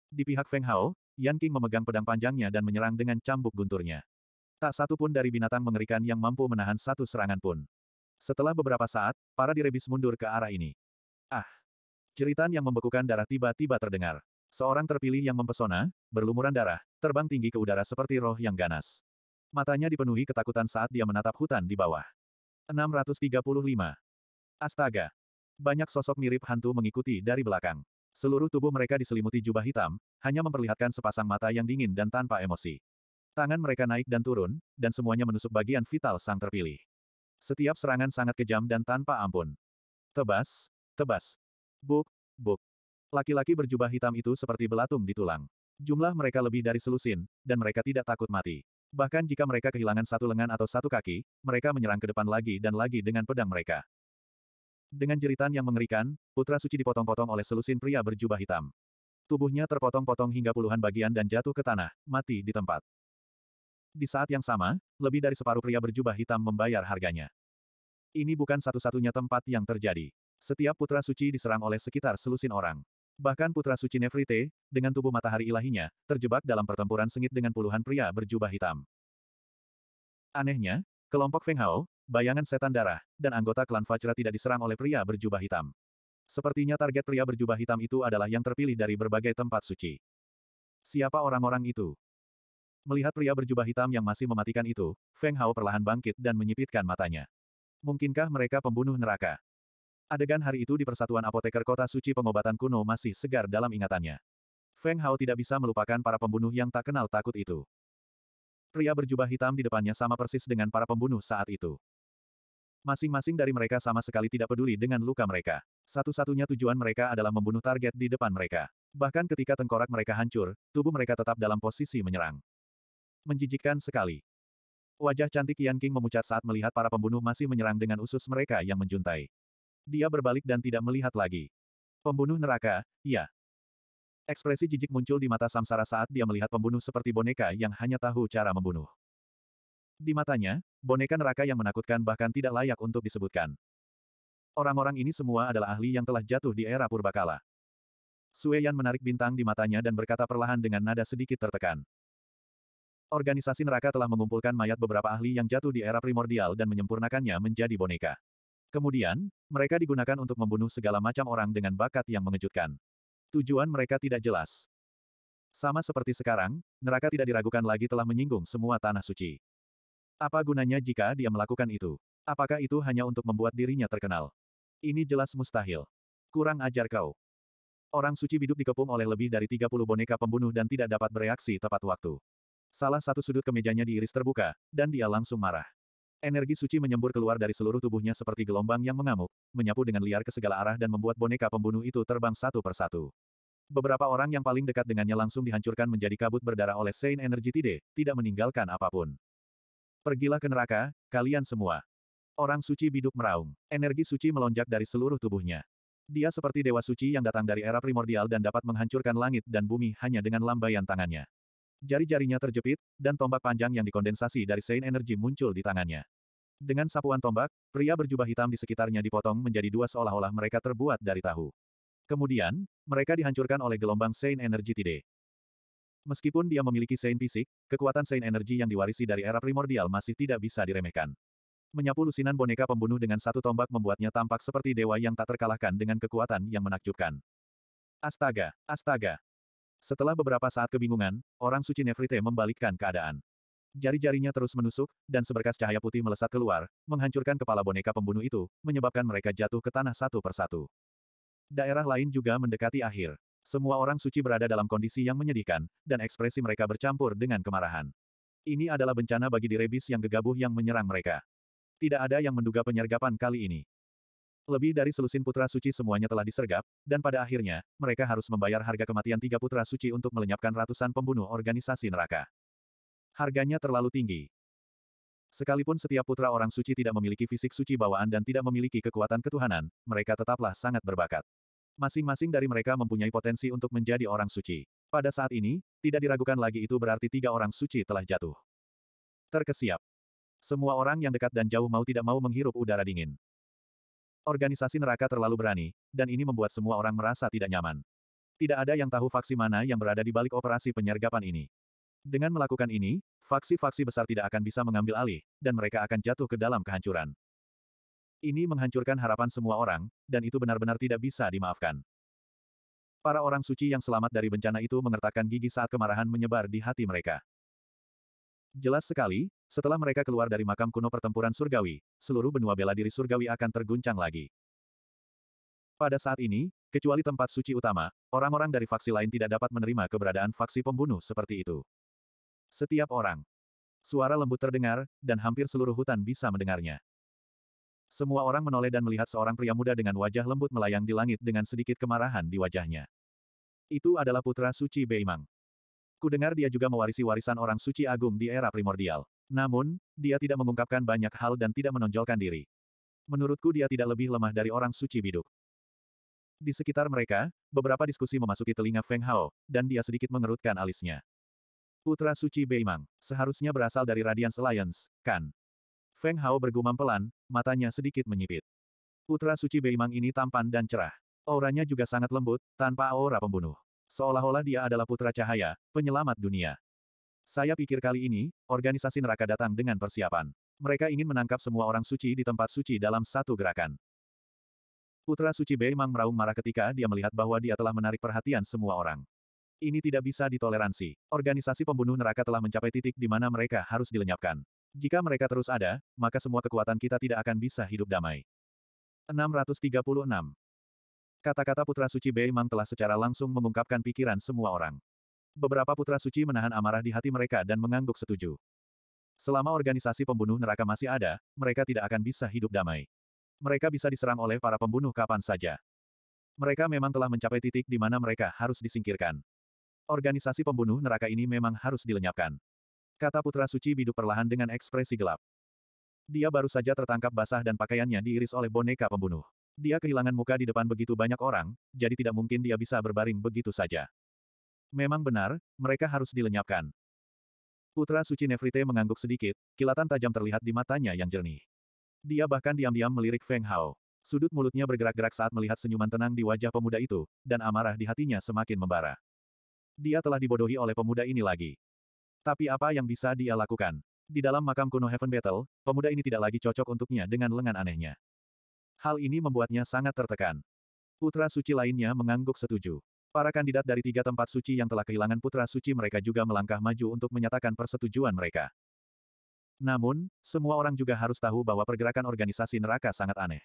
Di pihak Feng Hao, Yan King memegang pedang panjangnya dan menyerang dengan cambuk gunturnya. Tak satu pun dari binatang mengerikan yang mampu menahan satu serangan pun. Setelah beberapa saat, para direbis mundur ke arah ini. Ah! Ceritan yang membekukan darah tiba-tiba terdengar. Seorang terpilih yang mempesona, berlumuran darah, terbang tinggi ke udara seperti roh yang ganas. Matanya dipenuhi ketakutan saat dia menatap hutan di bawah. 635. Astaga! Banyak sosok mirip hantu mengikuti dari belakang. Seluruh tubuh mereka diselimuti jubah hitam, hanya memperlihatkan sepasang mata yang dingin dan tanpa emosi. Tangan mereka naik dan turun, dan semuanya menusuk bagian vital sang terpilih. Setiap serangan sangat kejam dan tanpa ampun. Tebas, tebas. Buk, buk. Laki-laki berjubah hitam itu seperti belatung di tulang. Jumlah mereka lebih dari selusin, dan mereka tidak takut mati. Bahkan jika mereka kehilangan satu lengan atau satu kaki, mereka menyerang ke depan lagi dan lagi dengan pedang mereka. Dengan jeritan yang mengerikan, putra suci dipotong-potong oleh selusin pria berjubah hitam. Tubuhnya terpotong-potong hingga puluhan bagian dan jatuh ke tanah, mati di tempat. Di saat yang sama, lebih dari separuh pria berjubah hitam membayar harganya. Ini bukan satu-satunya tempat yang terjadi. Setiap putra suci diserang oleh sekitar selusin orang. Bahkan putra suci Nefrite, dengan tubuh matahari ilahinya, terjebak dalam pertempuran sengit dengan puluhan pria berjubah hitam. Anehnya, kelompok Feng Hao, bayangan setan darah, dan anggota klan Fajra tidak diserang oleh pria berjubah hitam. Sepertinya target pria berjubah hitam itu adalah yang terpilih dari berbagai tempat suci. Siapa orang-orang itu? Melihat pria berjubah hitam yang masih mematikan itu, Feng Hao perlahan bangkit dan menyipitkan matanya. Mungkinkah mereka pembunuh neraka? Adegan hari itu di Persatuan Apoteker Kota Suci pengobatan kuno masih segar dalam ingatannya. Feng Hao tidak bisa melupakan para pembunuh yang tak kenal takut itu. Pria berjubah hitam di depannya sama persis dengan para pembunuh saat itu. Masing-masing dari mereka sama sekali tidak peduli dengan luka mereka. Satu-satunya tujuan mereka adalah membunuh target di depan mereka. Bahkan ketika tengkorak mereka hancur, tubuh mereka tetap dalam posisi menyerang. Menjijikkan sekali. Wajah cantik Yan King memucat saat melihat para pembunuh masih menyerang dengan usus mereka yang menjuntai. Dia berbalik dan tidak melihat lagi. Pembunuh neraka, ya. Ekspresi jijik muncul di mata Samsara saat dia melihat pembunuh seperti boneka yang hanya tahu cara membunuh. Di matanya, boneka neraka yang menakutkan bahkan tidak layak untuk disebutkan. Orang-orang ini semua adalah ahli yang telah jatuh di era purbakala. Sueyan menarik bintang di matanya dan berkata perlahan dengan nada sedikit tertekan. Organisasi neraka telah mengumpulkan mayat beberapa ahli yang jatuh di era primordial dan menyempurnakannya menjadi boneka. Kemudian, mereka digunakan untuk membunuh segala macam orang dengan bakat yang mengejutkan. Tujuan mereka tidak jelas. Sama seperti sekarang, neraka tidak diragukan lagi telah menyinggung semua tanah suci. Apa gunanya jika dia melakukan itu? Apakah itu hanya untuk membuat dirinya terkenal? Ini jelas mustahil. Kurang ajar kau. Orang suci biduk dikepung oleh lebih dari 30 boneka pembunuh dan tidak dapat bereaksi tepat waktu. Salah satu sudut kemejanya diiris terbuka, dan dia langsung marah. Energi suci menyembur keluar dari seluruh tubuhnya seperti gelombang yang mengamuk, menyapu dengan liar ke segala arah dan membuat boneka pembunuh itu terbang satu persatu. Beberapa orang yang paling dekat dengannya langsung dihancurkan menjadi kabut berdarah oleh sein Energy Tide, tidak meninggalkan apapun. Pergilah ke neraka, kalian semua. Orang suci biduk meraung. Energi suci melonjak dari seluruh tubuhnya. Dia seperti dewa suci yang datang dari era primordial dan dapat menghancurkan langit dan bumi hanya dengan lambaian tangannya. Jari-jarinya terjepit, dan tombak panjang yang dikondensasi dari Sein energi muncul di tangannya. Dengan sapuan tombak, pria berjubah hitam di sekitarnya dipotong menjadi dua seolah-olah mereka terbuat dari tahu. Kemudian, mereka dihancurkan oleh gelombang Sein energi Tide. Meskipun dia memiliki Saint fisik, kekuatan Saint energi yang diwarisi dari era primordial masih tidak bisa diremehkan. Menyapu lusinan boneka pembunuh dengan satu tombak membuatnya tampak seperti dewa yang tak terkalahkan dengan kekuatan yang menakjubkan. Astaga, astaga. Setelah beberapa saat kebingungan, orang suci Nefrite membalikkan keadaan. Jari-jarinya terus menusuk, dan seberkas cahaya putih melesat keluar, menghancurkan kepala boneka pembunuh itu, menyebabkan mereka jatuh ke tanah satu persatu. Daerah lain juga mendekati akhir. Semua orang suci berada dalam kondisi yang menyedihkan, dan ekspresi mereka bercampur dengan kemarahan. Ini adalah bencana bagi direbis yang gegabah yang menyerang mereka. Tidak ada yang menduga penyergapan kali ini. Lebih dari selusin putra suci semuanya telah disergap, dan pada akhirnya, mereka harus membayar harga kematian tiga putra suci untuk melenyapkan ratusan pembunuh organisasi neraka. Harganya terlalu tinggi. Sekalipun setiap putra orang suci tidak memiliki fisik suci bawaan dan tidak memiliki kekuatan ketuhanan, mereka tetaplah sangat berbakat. Masing-masing dari mereka mempunyai potensi untuk menjadi orang suci. Pada saat ini, tidak diragukan lagi itu berarti tiga orang suci telah jatuh. Terkesiap. Semua orang yang dekat dan jauh mau tidak mau menghirup udara dingin. Organisasi neraka terlalu berani, dan ini membuat semua orang merasa tidak nyaman. Tidak ada yang tahu faksi mana yang berada di balik operasi penyergapan ini. Dengan melakukan ini, faksi-faksi besar tidak akan bisa mengambil alih, dan mereka akan jatuh ke dalam kehancuran. Ini menghancurkan harapan semua orang, dan itu benar-benar tidak bisa dimaafkan. Para orang suci yang selamat dari bencana itu mengertakkan gigi saat kemarahan menyebar di hati mereka. Jelas sekali, setelah mereka keluar dari makam kuno pertempuran surgawi, seluruh benua bela diri surgawi akan terguncang lagi. Pada saat ini, kecuali tempat suci utama, orang-orang dari faksi lain tidak dapat menerima keberadaan faksi pembunuh seperti itu. Setiap orang. Suara lembut terdengar, dan hampir seluruh hutan bisa mendengarnya. Semua orang menoleh dan melihat seorang pria muda dengan wajah lembut melayang di langit dengan sedikit kemarahan di wajahnya. Itu adalah putra suci Beimang. Kudengar dia juga mewarisi warisan orang suci agung di era primordial. Namun, dia tidak mengungkapkan banyak hal dan tidak menonjolkan diri. Menurutku dia tidak lebih lemah dari orang suci biduk. Di sekitar mereka, beberapa diskusi memasuki telinga Feng Hao, dan dia sedikit mengerutkan alisnya. Putra suci Beimang, seharusnya berasal dari Radiance Alliance, kan? Feng Hao bergumam pelan, matanya sedikit menyipit. Putra suci Beimang ini tampan dan cerah. Auranya juga sangat lembut, tanpa aura pembunuh. Seolah-olah dia adalah putra cahaya, penyelamat dunia. Saya pikir kali ini, organisasi neraka datang dengan persiapan. Mereka ingin menangkap semua orang suci di tempat suci dalam satu gerakan. Putra suci Beimang meraung marah ketika dia melihat bahwa dia telah menarik perhatian semua orang. Ini tidak bisa ditoleransi. Organisasi pembunuh neraka telah mencapai titik di mana mereka harus dilenyapkan. Jika mereka terus ada, maka semua kekuatan kita tidak akan bisa hidup damai. 636. Kata-kata Putra Suci Bei Mang telah secara langsung mengungkapkan pikiran semua orang. Beberapa Putra Suci menahan amarah di hati mereka dan mengangguk setuju. Selama organisasi pembunuh neraka masih ada, mereka tidak akan bisa hidup damai. Mereka bisa diserang oleh para pembunuh kapan saja. Mereka memang telah mencapai titik di mana mereka harus disingkirkan. Organisasi pembunuh neraka ini memang harus dilenyapkan. Kata Putra Suci Bidu perlahan dengan ekspresi gelap. Dia baru saja tertangkap basah dan pakaiannya diiris oleh boneka pembunuh. Dia kehilangan muka di depan begitu banyak orang, jadi tidak mungkin dia bisa berbaring begitu saja. Memang benar, mereka harus dilenyapkan. Putra Suci Nefrite mengangguk sedikit, kilatan tajam terlihat di matanya yang jernih. Dia bahkan diam-diam melirik Feng Hao. Sudut mulutnya bergerak-gerak saat melihat senyuman tenang di wajah pemuda itu, dan amarah di hatinya semakin membara. Dia telah dibodohi oleh pemuda ini lagi. Tapi apa yang bisa dia lakukan? Di dalam makam kuno Heaven Battle, pemuda ini tidak lagi cocok untuknya dengan lengan anehnya. Hal ini membuatnya sangat tertekan. Putra suci lainnya mengangguk setuju. Para kandidat dari tiga tempat suci yang telah kehilangan putra suci mereka juga melangkah maju untuk menyatakan persetujuan mereka. Namun, semua orang juga harus tahu bahwa pergerakan organisasi neraka sangat aneh.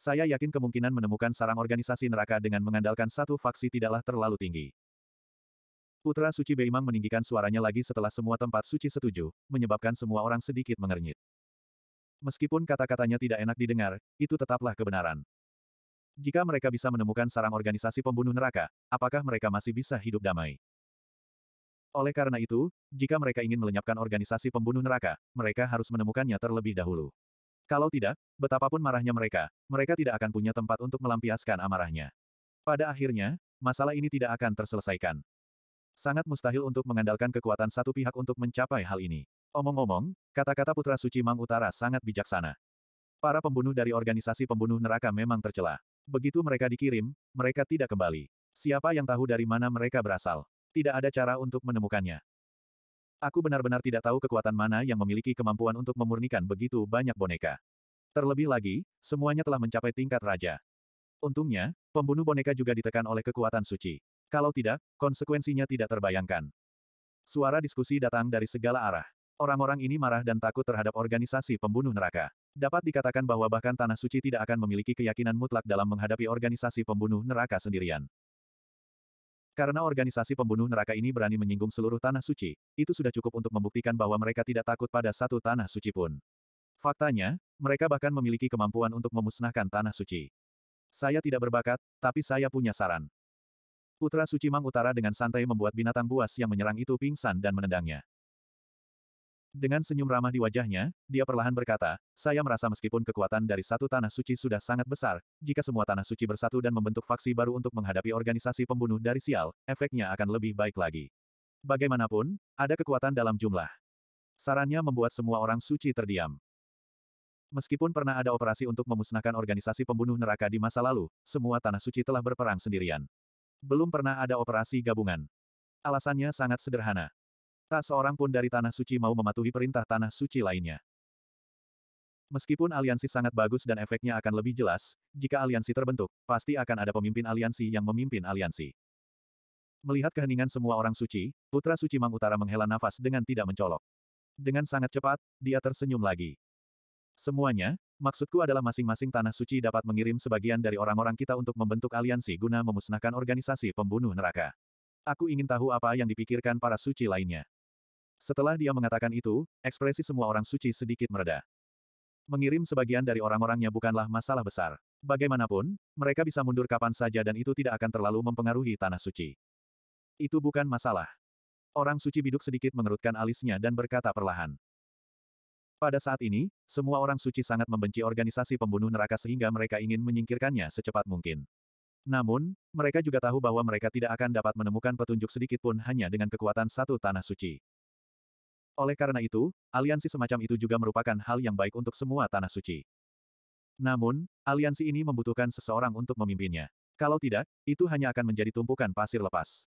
Saya yakin kemungkinan menemukan sarang organisasi neraka dengan mengandalkan satu faksi tidaklah terlalu tinggi. Putra Suci Beimang meninggikan suaranya lagi setelah semua tempat suci setuju, menyebabkan semua orang sedikit mengernyit. Meskipun kata-katanya tidak enak didengar, itu tetaplah kebenaran. Jika mereka bisa menemukan sarang organisasi pembunuh neraka, apakah mereka masih bisa hidup damai? Oleh karena itu, jika mereka ingin melenyapkan organisasi pembunuh neraka, mereka harus menemukannya terlebih dahulu. Kalau tidak, betapapun marahnya mereka, mereka tidak akan punya tempat untuk melampiaskan amarahnya. Pada akhirnya, masalah ini tidak akan terselesaikan. Sangat mustahil untuk mengandalkan kekuatan satu pihak untuk mencapai hal ini. Omong-omong, kata-kata Putra Suci Mang Utara sangat bijaksana. Para pembunuh dari organisasi pembunuh neraka memang tercela. Begitu mereka dikirim, mereka tidak kembali. Siapa yang tahu dari mana mereka berasal? Tidak ada cara untuk menemukannya. Aku benar-benar tidak tahu kekuatan mana yang memiliki kemampuan untuk memurnikan begitu banyak boneka. Terlebih lagi, semuanya telah mencapai tingkat raja. Untungnya, pembunuh boneka juga ditekan oleh kekuatan suci. Kalau tidak, konsekuensinya tidak terbayangkan. Suara diskusi datang dari segala arah. Orang-orang ini marah dan takut terhadap organisasi pembunuh neraka. Dapat dikatakan bahwa bahkan Tanah Suci tidak akan memiliki keyakinan mutlak dalam menghadapi organisasi pembunuh neraka sendirian. Karena organisasi pembunuh neraka ini berani menyinggung seluruh Tanah Suci, itu sudah cukup untuk membuktikan bahwa mereka tidak takut pada satu Tanah Suci pun. Faktanya, mereka bahkan memiliki kemampuan untuk memusnahkan Tanah Suci. Saya tidak berbakat, tapi saya punya saran. Putra Suci Mang Utara dengan santai membuat binatang buas yang menyerang itu pingsan dan menendangnya. Dengan senyum ramah di wajahnya, dia perlahan berkata, saya merasa meskipun kekuatan dari satu tanah suci sudah sangat besar, jika semua tanah suci bersatu dan membentuk faksi baru untuk menghadapi organisasi pembunuh dari sial, efeknya akan lebih baik lagi. Bagaimanapun, ada kekuatan dalam jumlah. Sarannya membuat semua orang suci terdiam. Meskipun pernah ada operasi untuk memusnahkan organisasi pembunuh neraka di masa lalu, semua tanah suci telah berperang sendirian. Belum pernah ada operasi gabungan. Alasannya sangat sederhana. Tak seorang pun dari Tanah Suci mau mematuhi perintah Tanah Suci lainnya. Meskipun aliansi sangat bagus dan efeknya akan lebih jelas, jika aliansi terbentuk, pasti akan ada pemimpin aliansi yang memimpin aliansi. Melihat keheningan semua orang suci, Putra Suci Mang Utara menghela nafas dengan tidak mencolok. Dengan sangat cepat, dia tersenyum lagi. Semuanya, maksudku adalah masing-masing tanah suci dapat mengirim sebagian dari orang-orang kita untuk membentuk aliansi guna memusnahkan organisasi pembunuh neraka. Aku ingin tahu apa yang dipikirkan para suci lainnya. Setelah dia mengatakan itu, ekspresi semua orang suci sedikit mereda. Mengirim sebagian dari orang-orangnya bukanlah masalah besar. Bagaimanapun, mereka bisa mundur kapan saja dan itu tidak akan terlalu mempengaruhi tanah suci. Itu bukan masalah. Orang suci biduk sedikit mengerutkan alisnya dan berkata perlahan. Pada saat ini, semua orang suci sangat membenci organisasi pembunuh neraka sehingga mereka ingin menyingkirkannya secepat mungkin. Namun, mereka juga tahu bahwa mereka tidak akan dapat menemukan petunjuk sedikit pun hanya dengan kekuatan satu tanah suci. Oleh karena itu, aliansi semacam itu juga merupakan hal yang baik untuk semua tanah suci. Namun, aliansi ini membutuhkan seseorang untuk memimpinnya. Kalau tidak, itu hanya akan menjadi tumpukan pasir lepas.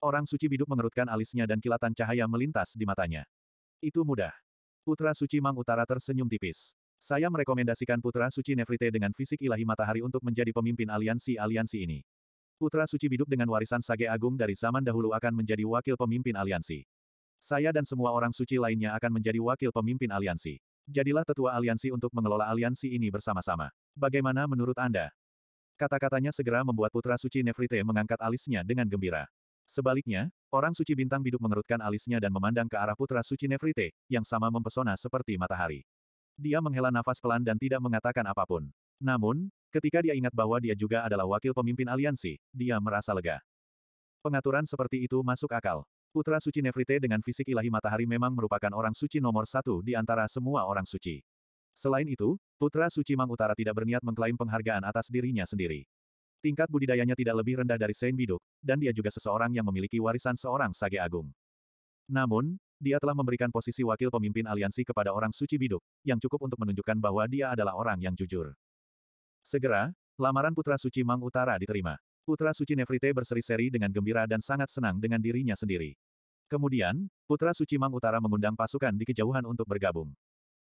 Orang suci biduk mengerutkan alisnya dan kilatan cahaya melintas di matanya. Itu mudah. Putra Suci Mang Utara tersenyum tipis. Saya merekomendasikan Putra Suci Nefrite dengan fisik ilahi matahari untuk menjadi pemimpin aliansi-aliansi ini. Putra Suci Biduk dengan warisan Sage Agung dari zaman dahulu akan menjadi wakil pemimpin aliansi. Saya dan semua orang suci lainnya akan menjadi wakil pemimpin aliansi. Jadilah tetua aliansi untuk mengelola aliansi ini bersama-sama. Bagaimana menurut Anda? Kata-katanya segera membuat Putra Suci Nefrite mengangkat alisnya dengan gembira. Sebaliknya, orang suci bintang biduk mengerutkan alisnya dan memandang ke arah putra suci Nefrite, yang sama mempesona seperti matahari. Dia menghela nafas pelan dan tidak mengatakan apapun. Namun, ketika dia ingat bahwa dia juga adalah wakil pemimpin aliansi, dia merasa lega. Pengaturan seperti itu masuk akal. Putra suci Nefrite dengan fisik ilahi matahari memang merupakan orang suci nomor satu di antara semua orang suci. Selain itu, Putra Suci Mang Utara tidak berniat mengklaim penghargaan atas dirinya sendiri. Tingkat budidayanya tidak lebih rendah dari Saint Biduk, dan dia juga seseorang yang memiliki warisan seorang sage agung. Namun, dia telah memberikan posisi wakil pemimpin aliansi kepada orang suci Biduk, yang cukup untuk menunjukkan bahwa dia adalah orang yang jujur. Segera, lamaran Putra Suci Mang Utara diterima. Putra Suci Nefrite berseri-seri dengan gembira dan sangat senang dengan dirinya sendiri. Kemudian, Putra Suci Mang Utara mengundang pasukan di kejauhan untuk bergabung.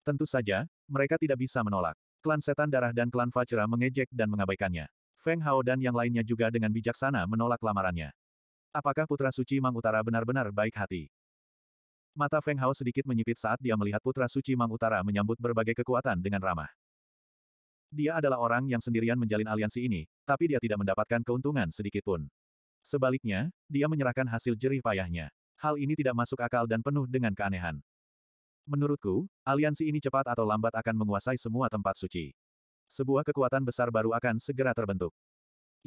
Tentu saja, mereka tidak bisa menolak. Klan Setan Darah dan Klan Fajra mengejek dan mengabaikannya. Feng Hao dan yang lainnya juga dengan bijaksana menolak lamarannya. Apakah Putra Suci Mang Utara benar-benar baik hati? Mata Feng Hao sedikit menyipit saat dia melihat Putra Suci Mang Utara menyambut berbagai kekuatan dengan ramah. Dia adalah orang yang sendirian menjalin aliansi ini, tapi dia tidak mendapatkan keuntungan sedikitpun. Sebaliknya, dia menyerahkan hasil jerih payahnya. Hal ini tidak masuk akal dan penuh dengan keanehan. Menurutku, aliansi ini cepat atau lambat akan menguasai semua tempat suci. Sebuah kekuatan besar baru akan segera terbentuk.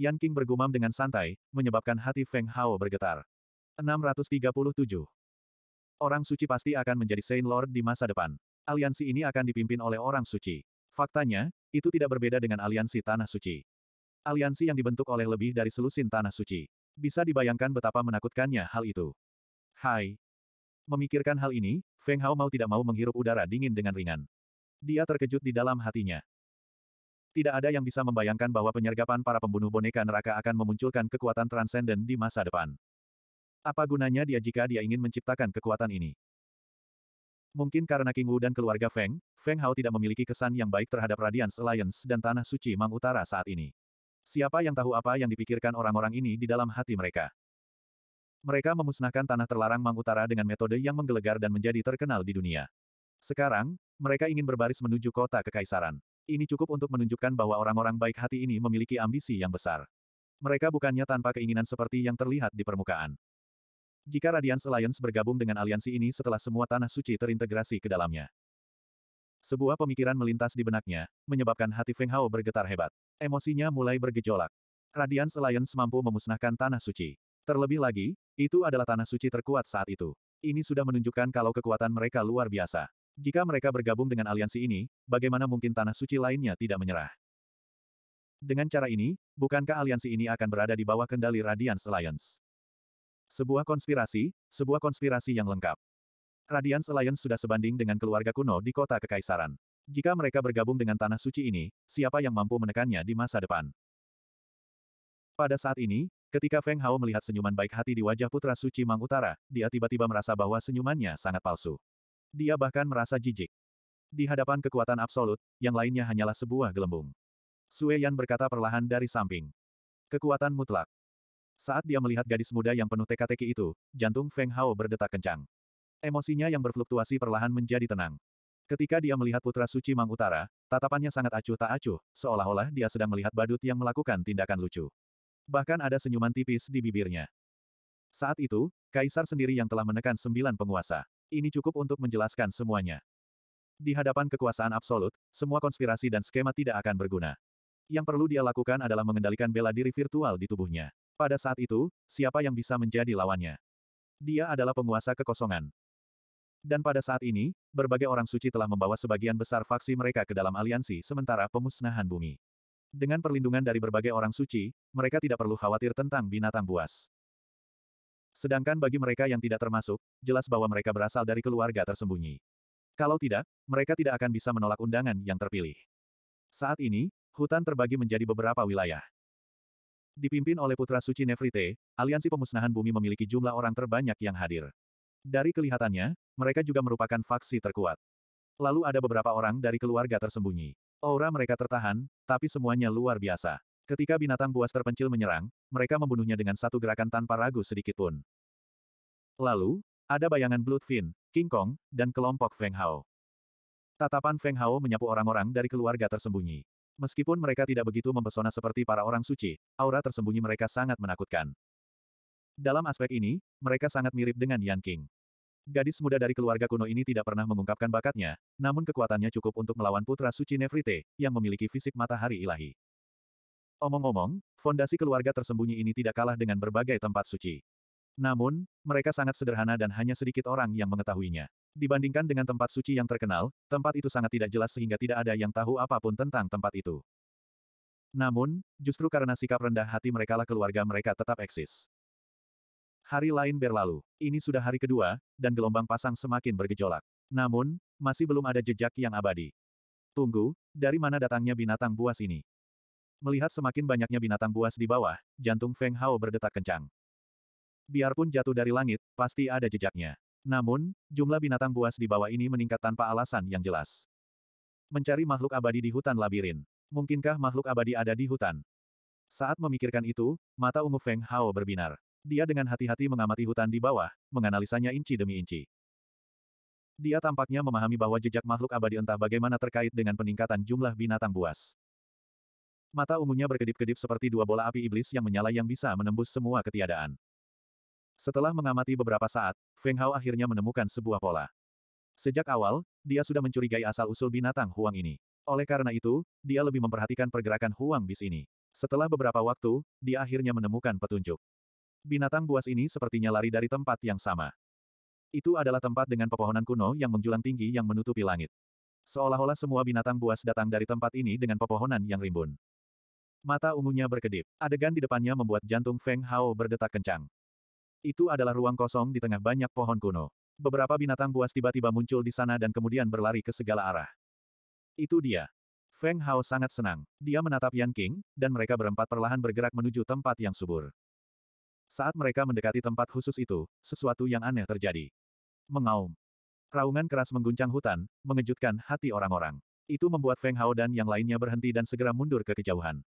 Yan King bergumam dengan santai, menyebabkan hati Feng Hao bergetar. 637. Orang suci pasti akan menjadi Saint Lord di masa depan. Aliansi ini akan dipimpin oleh orang suci. Faktanya, itu tidak berbeda dengan aliansi Tanah Suci. Aliansi yang dibentuk oleh lebih dari selusin Tanah Suci. Bisa dibayangkan betapa menakutkannya hal itu. Hai. Memikirkan hal ini, Feng Hao mau tidak mau menghirup udara dingin dengan ringan. Dia terkejut di dalam hatinya. Tidak ada yang bisa membayangkan bahwa penyergapan para pembunuh boneka neraka akan memunculkan kekuatan transenden di masa depan. Apa gunanya dia jika dia ingin menciptakan kekuatan ini? Mungkin karena King Wu dan keluarga Feng, Feng Hao tidak memiliki kesan yang baik terhadap Radiance Alliance dan Tanah Suci Mang Utara saat ini. Siapa yang tahu apa yang dipikirkan orang-orang ini di dalam hati mereka? Mereka memusnahkan tanah terlarang Mang Utara dengan metode yang menggelegar dan menjadi terkenal di dunia. Sekarang, mereka ingin berbaris menuju kota kekaisaran. Ini cukup untuk menunjukkan bahwa orang-orang baik hati ini memiliki ambisi yang besar. Mereka bukannya tanpa keinginan seperti yang terlihat di permukaan. Jika Radiance Alliance bergabung dengan aliansi ini setelah semua tanah suci terintegrasi ke dalamnya. Sebuah pemikiran melintas di benaknya, menyebabkan hati Feng Hao bergetar hebat. Emosinya mulai bergejolak. Radiance Alliance mampu memusnahkan tanah suci. Terlebih lagi, itu adalah tanah suci terkuat saat itu. Ini sudah menunjukkan kalau kekuatan mereka luar biasa. Jika mereka bergabung dengan aliansi ini, bagaimana mungkin tanah suci lainnya tidak menyerah? Dengan cara ini, bukankah aliansi ini akan berada di bawah kendali Radiance Alliance? Sebuah konspirasi, sebuah konspirasi yang lengkap. Radiance Alliance sudah sebanding dengan keluarga kuno di kota Kekaisaran. Jika mereka bergabung dengan tanah suci ini, siapa yang mampu menekannya di masa depan? Pada saat ini, ketika Feng Hao melihat senyuman baik hati di wajah putra suci Mang Utara, dia tiba-tiba merasa bahwa senyumannya sangat palsu. Dia bahkan merasa jijik. Di hadapan kekuatan absolut, yang lainnya hanyalah sebuah gelembung. Sue Yan berkata perlahan dari samping. Kekuatan mutlak. Saat dia melihat gadis muda yang penuh teka-teki itu, jantung Feng Hao berdetak kencang. Emosinya yang berfluktuasi perlahan menjadi tenang. Ketika dia melihat putra suci Mang Utara, tatapannya sangat acuh tak acuh, seolah-olah dia sedang melihat badut yang melakukan tindakan lucu. Bahkan ada senyuman tipis di bibirnya. Saat itu, Kaisar sendiri yang telah menekan sembilan penguasa. Ini cukup untuk menjelaskan semuanya. Di hadapan kekuasaan absolut, semua konspirasi dan skema tidak akan berguna. Yang perlu dia lakukan adalah mengendalikan bela diri virtual di tubuhnya. Pada saat itu, siapa yang bisa menjadi lawannya? Dia adalah penguasa kekosongan. Dan pada saat ini, berbagai orang suci telah membawa sebagian besar faksi mereka ke dalam aliansi sementara pemusnahan bumi. Dengan perlindungan dari berbagai orang suci, mereka tidak perlu khawatir tentang binatang buas. Sedangkan bagi mereka yang tidak termasuk, jelas bahwa mereka berasal dari keluarga tersembunyi. Kalau tidak, mereka tidak akan bisa menolak undangan yang terpilih. Saat ini, hutan terbagi menjadi beberapa wilayah. Dipimpin oleh Putra Suci Nefrite, Aliansi Pemusnahan Bumi memiliki jumlah orang terbanyak yang hadir. Dari kelihatannya, mereka juga merupakan faksi terkuat. Lalu ada beberapa orang dari keluarga tersembunyi. Aura mereka tertahan, tapi semuanya luar biasa. Ketika binatang buas terpencil menyerang, mereka membunuhnya dengan satu gerakan tanpa ragu sedikit pun. Lalu, ada bayangan Bloodfin, King Kong, dan kelompok Feng Hao. Tatapan Feng Hao menyapu orang-orang dari keluarga tersembunyi. Meskipun mereka tidak begitu mempesona seperti para orang suci, aura tersembunyi mereka sangat menakutkan. Dalam aspek ini, mereka sangat mirip dengan Yan King. Gadis muda dari keluarga kuno ini tidak pernah mengungkapkan bakatnya, namun kekuatannya cukup untuk melawan putra suci Nefrite, yang memiliki fisik matahari ilahi. Omong-omong, fondasi keluarga tersembunyi ini tidak kalah dengan berbagai tempat suci. Namun, mereka sangat sederhana dan hanya sedikit orang yang mengetahuinya. Dibandingkan dengan tempat suci yang terkenal, tempat itu sangat tidak jelas sehingga tidak ada yang tahu apapun tentang tempat itu. Namun, justru karena sikap rendah hati merekalah keluarga mereka tetap eksis. Hari lain berlalu. Ini sudah hari kedua, dan gelombang pasang semakin bergejolak. Namun, masih belum ada jejak yang abadi. Tunggu, dari mana datangnya binatang buas ini? Melihat semakin banyaknya binatang buas di bawah, jantung Feng Hao berdetak kencang. Biarpun jatuh dari langit, pasti ada jejaknya. Namun, jumlah binatang buas di bawah ini meningkat tanpa alasan yang jelas. Mencari makhluk abadi di hutan labirin. Mungkinkah makhluk abadi ada di hutan? Saat memikirkan itu, mata ungu Feng Hao berbinar. Dia dengan hati-hati mengamati hutan di bawah, menganalisanya inci demi inci. Dia tampaknya memahami bahwa jejak makhluk abadi entah bagaimana terkait dengan peningkatan jumlah binatang buas. Mata ungunya berkedip-kedip seperti dua bola api iblis yang menyala yang bisa menembus semua ketiadaan. Setelah mengamati beberapa saat, Feng Hao akhirnya menemukan sebuah pola. Sejak awal, dia sudah mencurigai asal-usul binatang huang ini. Oleh karena itu, dia lebih memperhatikan pergerakan huang bis ini. Setelah beberapa waktu, dia akhirnya menemukan petunjuk. Binatang buas ini sepertinya lari dari tempat yang sama. Itu adalah tempat dengan pepohonan kuno yang menjulang tinggi yang menutupi langit. Seolah-olah semua binatang buas datang dari tempat ini dengan pepohonan yang rimbun. Mata ungunya berkedip. Adegan di depannya membuat jantung Feng Hao berdetak kencang. Itu adalah ruang kosong di tengah banyak pohon kuno. Beberapa binatang buas tiba-tiba muncul di sana dan kemudian berlari ke segala arah. Itu dia. Feng Hao sangat senang. Dia menatap Yan King, dan mereka berempat perlahan bergerak menuju tempat yang subur. Saat mereka mendekati tempat khusus itu, sesuatu yang aneh terjadi. Mengaum. Raungan keras mengguncang hutan, mengejutkan hati orang-orang. Itu membuat Feng Hao dan yang lainnya berhenti dan segera mundur ke kejauhan.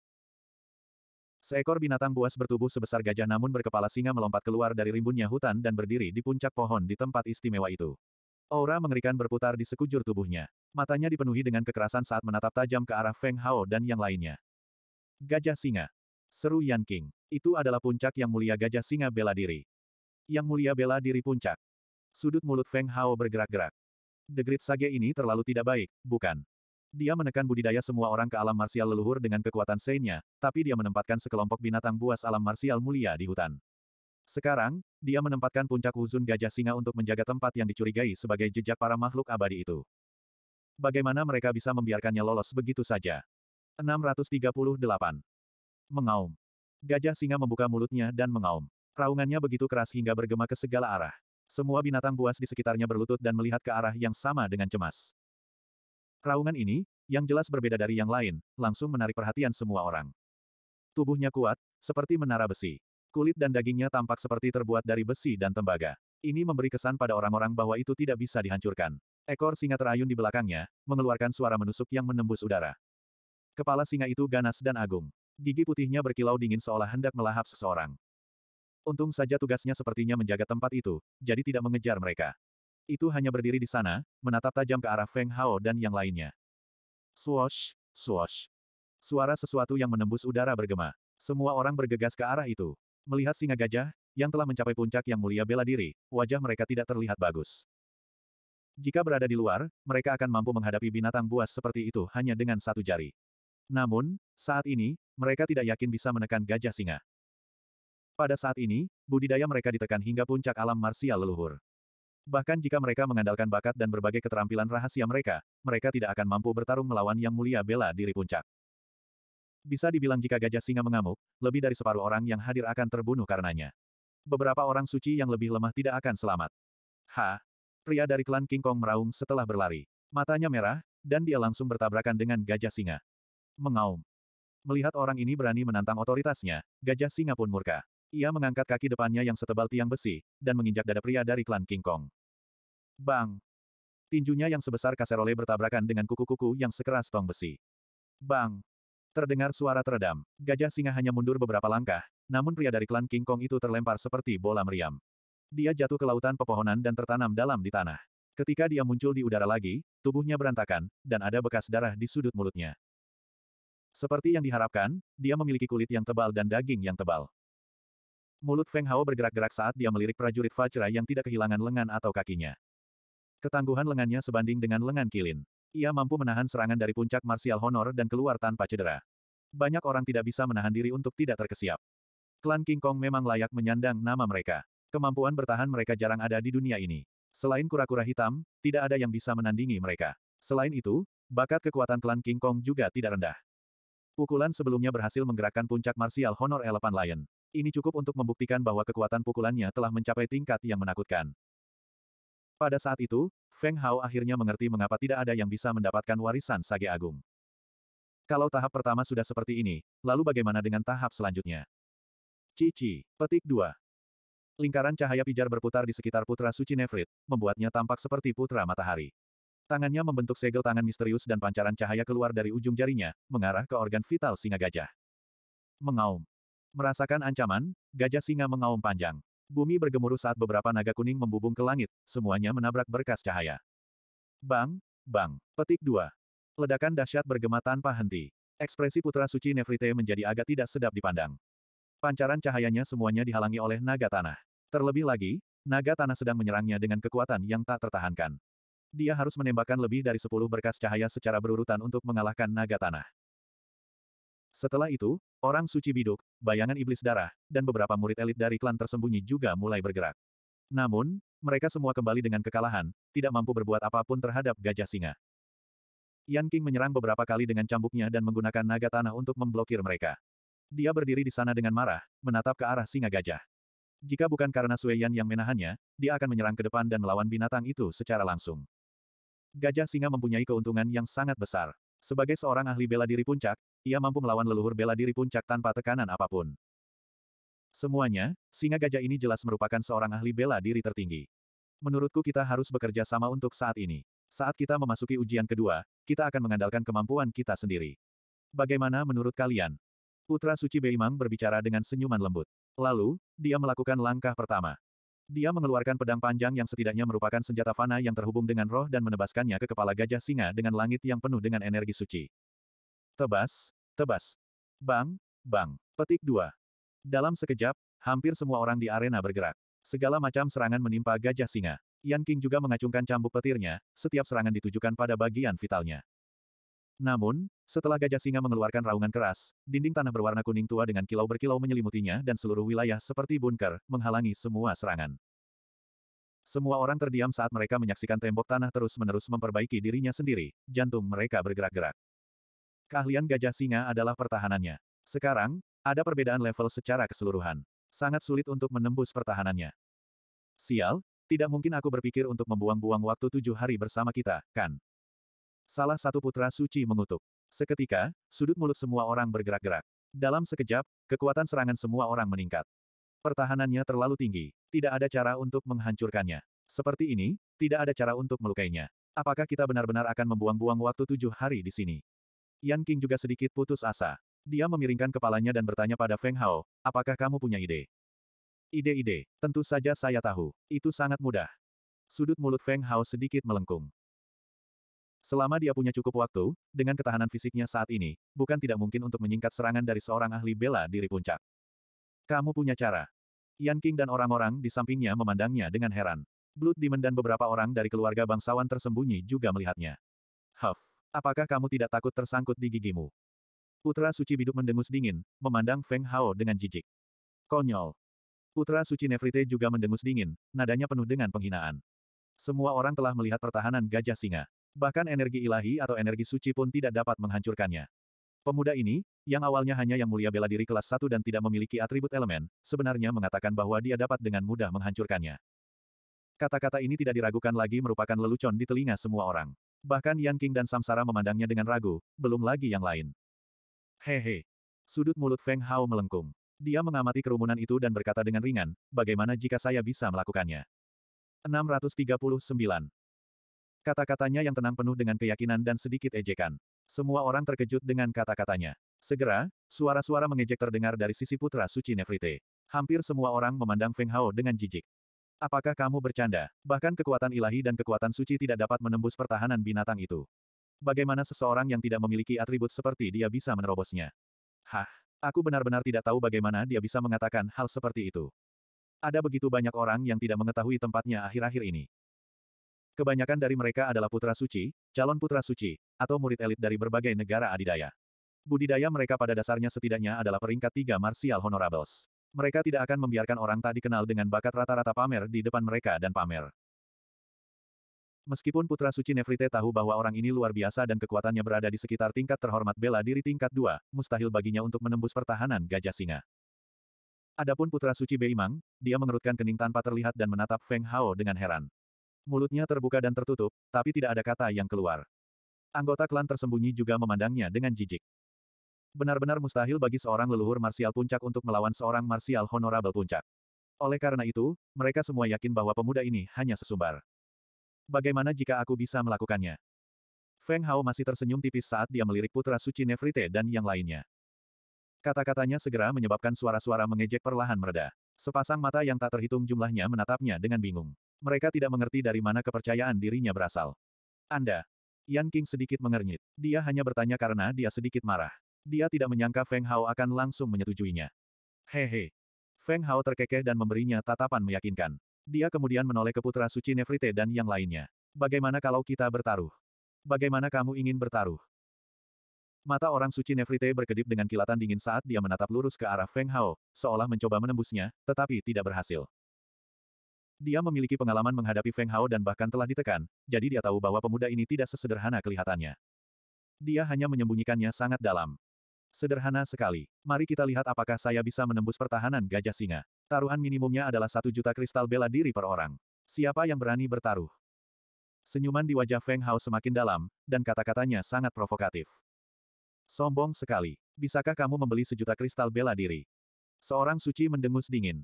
Seekor binatang buas bertubuh sebesar gajah namun berkepala singa melompat keluar dari rimbunnya hutan dan berdiri di puncak pohon di tempat istimewa itu. Aura mengerikan berputar di sekujur tubuhnya. Matanya dipenuhi dengan kekerasan saat menatap tajam ke arah Feng Hao dan yang lainnya. Gajah singa. Seru Yan King. Itu adalah puncak yang mulia gajah singa bela diri. Yang mulia bela diri puncak. Sudut mulut Feng Hao bergerak-gerak. The Great Sage ini terlalu tidak baik, bukan? Dia menekan budidaya semua orang ke alam marsial leluhur dengan kekuatan seinnya, tapi dia menempatkan sekelompok binatang buas alam marsial mulia di hutan. Sekarang, dia menempatkan puncak huzun gajah singa untuk menjaga tempat yang dicurigai sebagai jejak para makhluk abadi itu. Bagaimana mereka bisa membiarkannya lolos begitu saja? 638. Mengaum. Gajah singa membuka mulutnya dan mengaum. Raungannya begitu keras hingga bergema ke segala arah. Semua binatang buas di sekitarnya berlutut dan melihat ke arah yang sama dengan cemas. Raungan ini, yang jelas berbeda dari yang lain, langsung menarik perhatian semua orang. Tubuhnya kuat, seperti menara besi. Kulit dan dagingnya tampak seperti terbuat dari besi dan tembaga. Ini memberi kesan pada orang-orang bahwa itu tidak bisa dihancurkan. Ekor singa terayun di belakangnya, mengeluarkan suara menusuk yang menembus udara. Kepala singa itu ganas dan agung. Gigi putihnya berkilau dingin seolah hendak melahap seseorang. Untung saja tugasnya sepertinya menjaga tempat itu, jadi tidak mengejar mereka itu hanya berdiri di sana, menatap tajam ke arah Feng Hao dan yang lainnya. Swosh, swosh. Suara sesuatu yang menembus udara bergema. Semua orang bergegas ke arah itu. Melihat singa gajah, yang telah mencapai puncak yang mulia bela diri, wajah mereka tidak terlihat bagus. Jika berada di luar, mereka akan mampu menghadapi binatang buas seperti itu hanya dengan satu jari. Namun, saat ini, mereka tidak yakin bisa menekan gajah singa. Pada saat ini, budidaya mereka ditekan hingga puncak alam marsial leluhur. Bahkan jika mereka mengandalkan bakat dan berbagai keterampilan rahasia mereka, mereka tidak akan mampu bertarung melawan Yang Mulia Bela Diri Puncak. Bisa dibilang jika gajah singa mengamuk, lebih dari separuh orang yang hadir akan terbunuh karenanya. Beberapa orang suci yang lebih lemah tidak akan selamat. Ha! Pria dari klan King Kong meraung setelah berlari. Matanya merah, dan dia langsung bertabrakan dengan gajah singa. Mengaum. Melihat orang ini berani menantang otoritasnya, gajah singa pun murka. Ia mengangkat kaki depannya yang setebal tiang besi, dan menginjak dada pria dari klan King Kong. Bang! Tinjunya yang sebesar kaserole bertabrakan dengan kuku-kuku yang sekeras tong besi. Bang! Terdengar suara teredam. Gajah singa hanya mundur beberapa langkah, namun pria dari klan King Kong itu terlempar seperti bola meriam. Dia jatuh ke lautan pepohonan dan tertanam dalam di tanah. Ketika dia muncul di udara lagi, tubuhnya berantakan, dan ada bekas darah di sudut mulutnya. Seperti yang diharapkan, dia memiliki kulit yang tebal dan daging yang tebal. Mulut Feng Hao bergerak-gerak saat dia melirik prajurit Fajra yang tidak kehilangan lengan atau kakinya. Ketangguhan lengannya sebanding dengan lengan Kilin. Ia mampu menahan serangan dari puncak martial honor dan keluar tanpa cedera. Banyak orang tidak bisa menahan diri untuk tidak terkesiap. Klan King Kong memang layak menyandang nama mereka. Kemampuan bertahan mereka jarang ada di dunia ini. Selain kura-kura hitam, tidak ada yang bisa menandingi mereka. Selain itu, bakat kekuatan klan King Kong juga tidak rendah. Pukulan sebelumnya berhasil menggerakkan puncak martial honor Elephant Lion. Ini cukup untuk membuktikan bahwa kekuatan pukulannya telah mencapai tingkat yang menakutkan. Pada saat itu, Feng Hao akhirnya mengerti mengapa tidak ada yang bisa mendapatkan warisan Sage Agung. Kalau tahap pertama sudah seperti ini, lalu bagaimana dengan tahap selanjutnya? Cici, petik 2. Lingkaran cahaya pijar berputar di sekitar putra suci Nefrit, membuatnya tampak seperti putra matahari. Tangannya membentuk segel tangan misterius dan pancaran cahaya keluar dari ujung jarinya, mengarah ke organ vital singa gajah. Mengaum. Merasakan ancaman, gajah singa mengaum panjang. Bumi bergemuruh saat beberapa naga kuning membubung ke langit, semuanya menabrak berkas cahaya. Bang, bang, petik dua. Ledakan dahsyat bergema tanpa henti. Ekspresi putra suci Nefrite menjadi agak tidak sedap dipandang. Pancaran cahayanya semuanya dihalangi oleh naga tanah. Terlebih lagi, naga tanah sedang menyerangnya dengan kekuatan yang tak tertahankan. Dia harus menembakkan lebih dari sepuluh berkas cahaya secara berurutan untuk mengalahkan naga tanah. Setelah itu, Orang suci biduk, bayangan iblis darah, dan beberapa murid elit dari klan tersembunyi juga mulai bergerak. Namun, mereka semua kembali dengan kekalahan, tidak mampu berbuat apapun terhadap gajah singa. Yan King menyerang beberapa kali dengan cambuknya dan menggunakan naga tanah untuk memblokir mereka. Dia berdiri di sana dengan marah, menatap ke arah singa gajah. Jika bukan karena Sue Yan yang menahannya, dia akan menyerang ke depan dan melawan binatang itu secara langsung. Gajah singa mempunyai keuntungan yang sangat besar. Sebagai seorang ahli bela diri puncak, ia mampu melawan leluhur bela diri puncak tanpa tekanan apapun. Semuanya, singa gajah ini jelas merupakan seorang ahli bela diri tertinggi. Menurutku kita harus bekerja sama untuk saat ini. Saat kita memasuki ujian kedua, kita akan mengandalkan kemampuan kita sendiri. Bagaimana menurut kalian? Putra Suci Beimang berbicara dengan senyuman lembut. Lalu, dia melakukan langkah pertama. Dia mengeluarkan pedang panjang yang setidaknya merupakan senjata fana yang terhubung dengan roh dan menebaskannya ke kepala gajah singa dengan langit yang penuh dengan energi suci. Tebas, Tebas. Bang, bang. Petik dua. Dalam sekejap, hampir semua orang di arena bergerak. Segala macam serangan menimpa gajah singa. Yan King juga mengacungkan cambuk petirnya, setiap serangan ditujukan pada bagian vitalnya. Namun, setelah gajah singa mengeluarkan raungan keras, dinding tanah berwarna kuning tua dengan kilau berkilau menyelimutinya dan seluruh wilayah seperti bunker, menghalangi semua serangan. Semua orang terdiam saat mereka menyaksikan tembok tanah terus-menerus memperbaiki dirinya sendiri, jantung mereka bergerak-gerak. Keahlian gajah singa adalah pertahanannya. Sekarang, ada perbedaan level secara keseluruhan. Sangat sulit untuk menembus pertahanannya. Sial, tidak mungkin aku berpikir untuk membuang-buang waktu tujuh hari bersama kita, kan? Salah satu putra suci mengutuk. Seketika, sudut mulut semua orang bergerak-gerak. Dalam sekejap, kekuatan serangan semua orang meningkat. Pertahanannya terlalu tinggi. Tidak ada cara untuk menghancurkannya. Seperti ini, tidak ada cara untuk melukainya. Apakah kita benar-benar akan membuang-buang waktu tujuh hari di sini? Yan King juga sedikit putus asa. Dia memiringkan kepalanya dan bertanya pada Feng Hao, apakah kamu punya ide? Ide-ide, tentu saja saya tahu. Itu sangat mudah. Sudut mulut Feng Hao sedikit melengkung. Selama dia punya cukup waktu, dengan ketahanan fisiknya saat ini, bukan tidak mungkin untuk menyingkat serangan dari seorang ahli bela diri puncak. Kamu punya cara. Yan King dan orang-orang di sampingnya memandangnya dengan heran. Blood Demon dan beberapa orang dari keluarga bangsawan tersembunyi juga melihatnya. Huff. Apakah kamu tidak takut tersangkut di gigimu? Putra Suci Biduk mendengus dingin, memandang Feng Hao dengan jijik. Konyol. Putra Suci Nefrite juga mendengus dingin, nadanya penuh dengan penghinaan. Semua orang telah melihat pertahanan gajah singa. Bahkan energi ilahi atau energi suci pun tidak dapat menghancurkannya. Pemuda ini, yang awalnya hanya yang mulia bela diri kelas 1 dan tidak memiliki atribut elemen, sebenarnya mengatakan bahwa dia dapat dengan mudah menghancurkannya. Kata-kata ini tidak diragukan lagi merupakan lelucon di telinga semua orang. Bahkan Yan King dan Samsara memandangnya dengan ragu, belum lagi yang lain. Hehe. Sudut mulut Feng Hao melengkung. Dia mengamati kerumunan itu dan berkata dengan ringan, bagaimana jika saya bisa melakukannya? 639. Kata-katanya yang tenang penuh dengan keyakinan dan sedikit ejekan. Semua orang terkejut dengan kata-katanya. Segera, suara-suara mengejek terdengar dari sisi putra suci Nefrite. Hampir semua orang memandang Feng Hao dengan jijik. Apakah kamu bercanda? Bahkan kekuatan ilahi dan kekuatan suci tidak dapat menembus pertahanan binatang itu. Bagaimana seseorang yang tidak memiliki atribut seperti dia bisa menerobosnya? Hah, aku benar-benar tidak tahu bagaimana dia bisa mengatakan hal seperti itu. Ada begitu banyak orang yang tidak mengetahui tempatnya akhir-akhir ini. Kebanyakan dari mereka adalah putra suci, calon putra suci, atau murid elit dari berbagai negara adidaya. Budidaya mereka pada dasarnya setidaknya adalah peringkat tiga martial honorables mereka tidak akan membiarkan orang tak dikenal dengan bakat rata-rata pamer di depan mereka dan pamer. Meskipun Putra Suci Nefrite tahu bahwa orang ini luar biasa dan kekuatannya berada di sekitar tingkat terhormat bela diri tingkat 2, mustahil baginya untuk menembus pertahanan gajah singa. Adapun Putra Suci Beimang, dia mengerutkan kening tanpa terlihat dan menatap Feng Hao dengan heran. Mulutnya terbuka dan tertutup, tapi tidak ada kata yang keluar. Anggota klan tersembunyi juga memandangnya dengan jijik. Benar-benar mustahil bagi seorang leluhur marsial puncak untuk melawan seorang marsial honorable puncak. Oleh karena itu, mereka semua yakin bahwa pemuda ini hanya sesumbar. Bagaimana jika aku bisa melakukannya? Feng Hao masih tersenyum tipis saat dia melirik putra suci Nefrite dan yang lainnya. Kata-katanya segera menyebabkan suara-suara mengejek perlahan mereda. Sepasang mata yang tak terhitung jumlahnya menatapnya dengan bingung. Mereka tidak mengerti dari mana kepercayaan dirinya berasal. Anda. Yan King sedikit mengernyit. Dia hanya bertanya karena dia sedikit marah. Dia tidak menyangka Feng Hao akan langsung menyetujuinya. Hehe. Feng Hao terkekeh dan memberinya tatapan meyakinkan. Dia kemudian menoleh ke putra suci Nefrite dan yang lainnya. Bagaimana kalau kita bertaruh? Bagaimana kamu ingin bertaruh? Mata orang suci Nefrite berkedip dengan kilatan dingin saat dia menatap lurus ke arah Feng Hao, seolah mencoba menembusnya, tetapi tidak berhasil. Dia memiliki pengalaman menghadapi Feng Hao dan bahkan telah ditekan, jadi dia tahu bahwa pemuda ini tidak sesederhana kelihatannya. Dia hanya menyembunyikannya sangat dalam. Sederhana sekali. Mari kita lihat apakah saya bisa menembus pertahanan gajah singa. Taruhan minimumnya adalah satu juta kristal bela diri per orang. Siapa yang berani bertaruh? Senyuman di wajah Feng Hao semakin dalam, dan kata-katanya sangat provokatif. Sombong sekali. Bisakah kamu membeli sejuta kristal bela diri? Seorang suci mendengus dingin.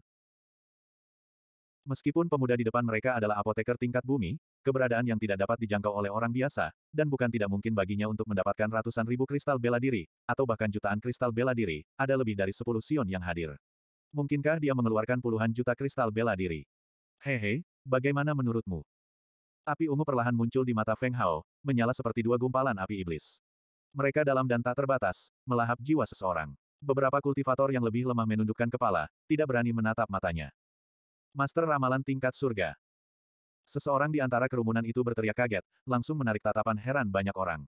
Meskipun pemuda di depan mereka adalah apoteker tingkat bumi, keberadaan yang tidak dapat dijangkau oleh orang biasa, dan bukan tidak mungkin baginya untuk mendapatkan ratusan ribu kristal bela diri, atau bahkan jutaan kristal bela diri, ada lebih dari sepuluh sion yang hadir. Mungkinkah dia mengeluarkan puluhan juta kristal bela diri? Hehe, bagaimana menurutmu? Api ungu perlahan muncul di mata Feng Hao, menyala seperti dua gumpalan api iblis. Mereka dalam dan tak terbatas, melahap jiwa seseorang. Beberapa kultivator yang lebih lemah menundukkan kepala, tidak berani menatap matanya. Master Ramalan Tingkat Surga. Seseorang di antara kerumunan itu berteriak kaget, langsung menarik tatapan heran banyak orang.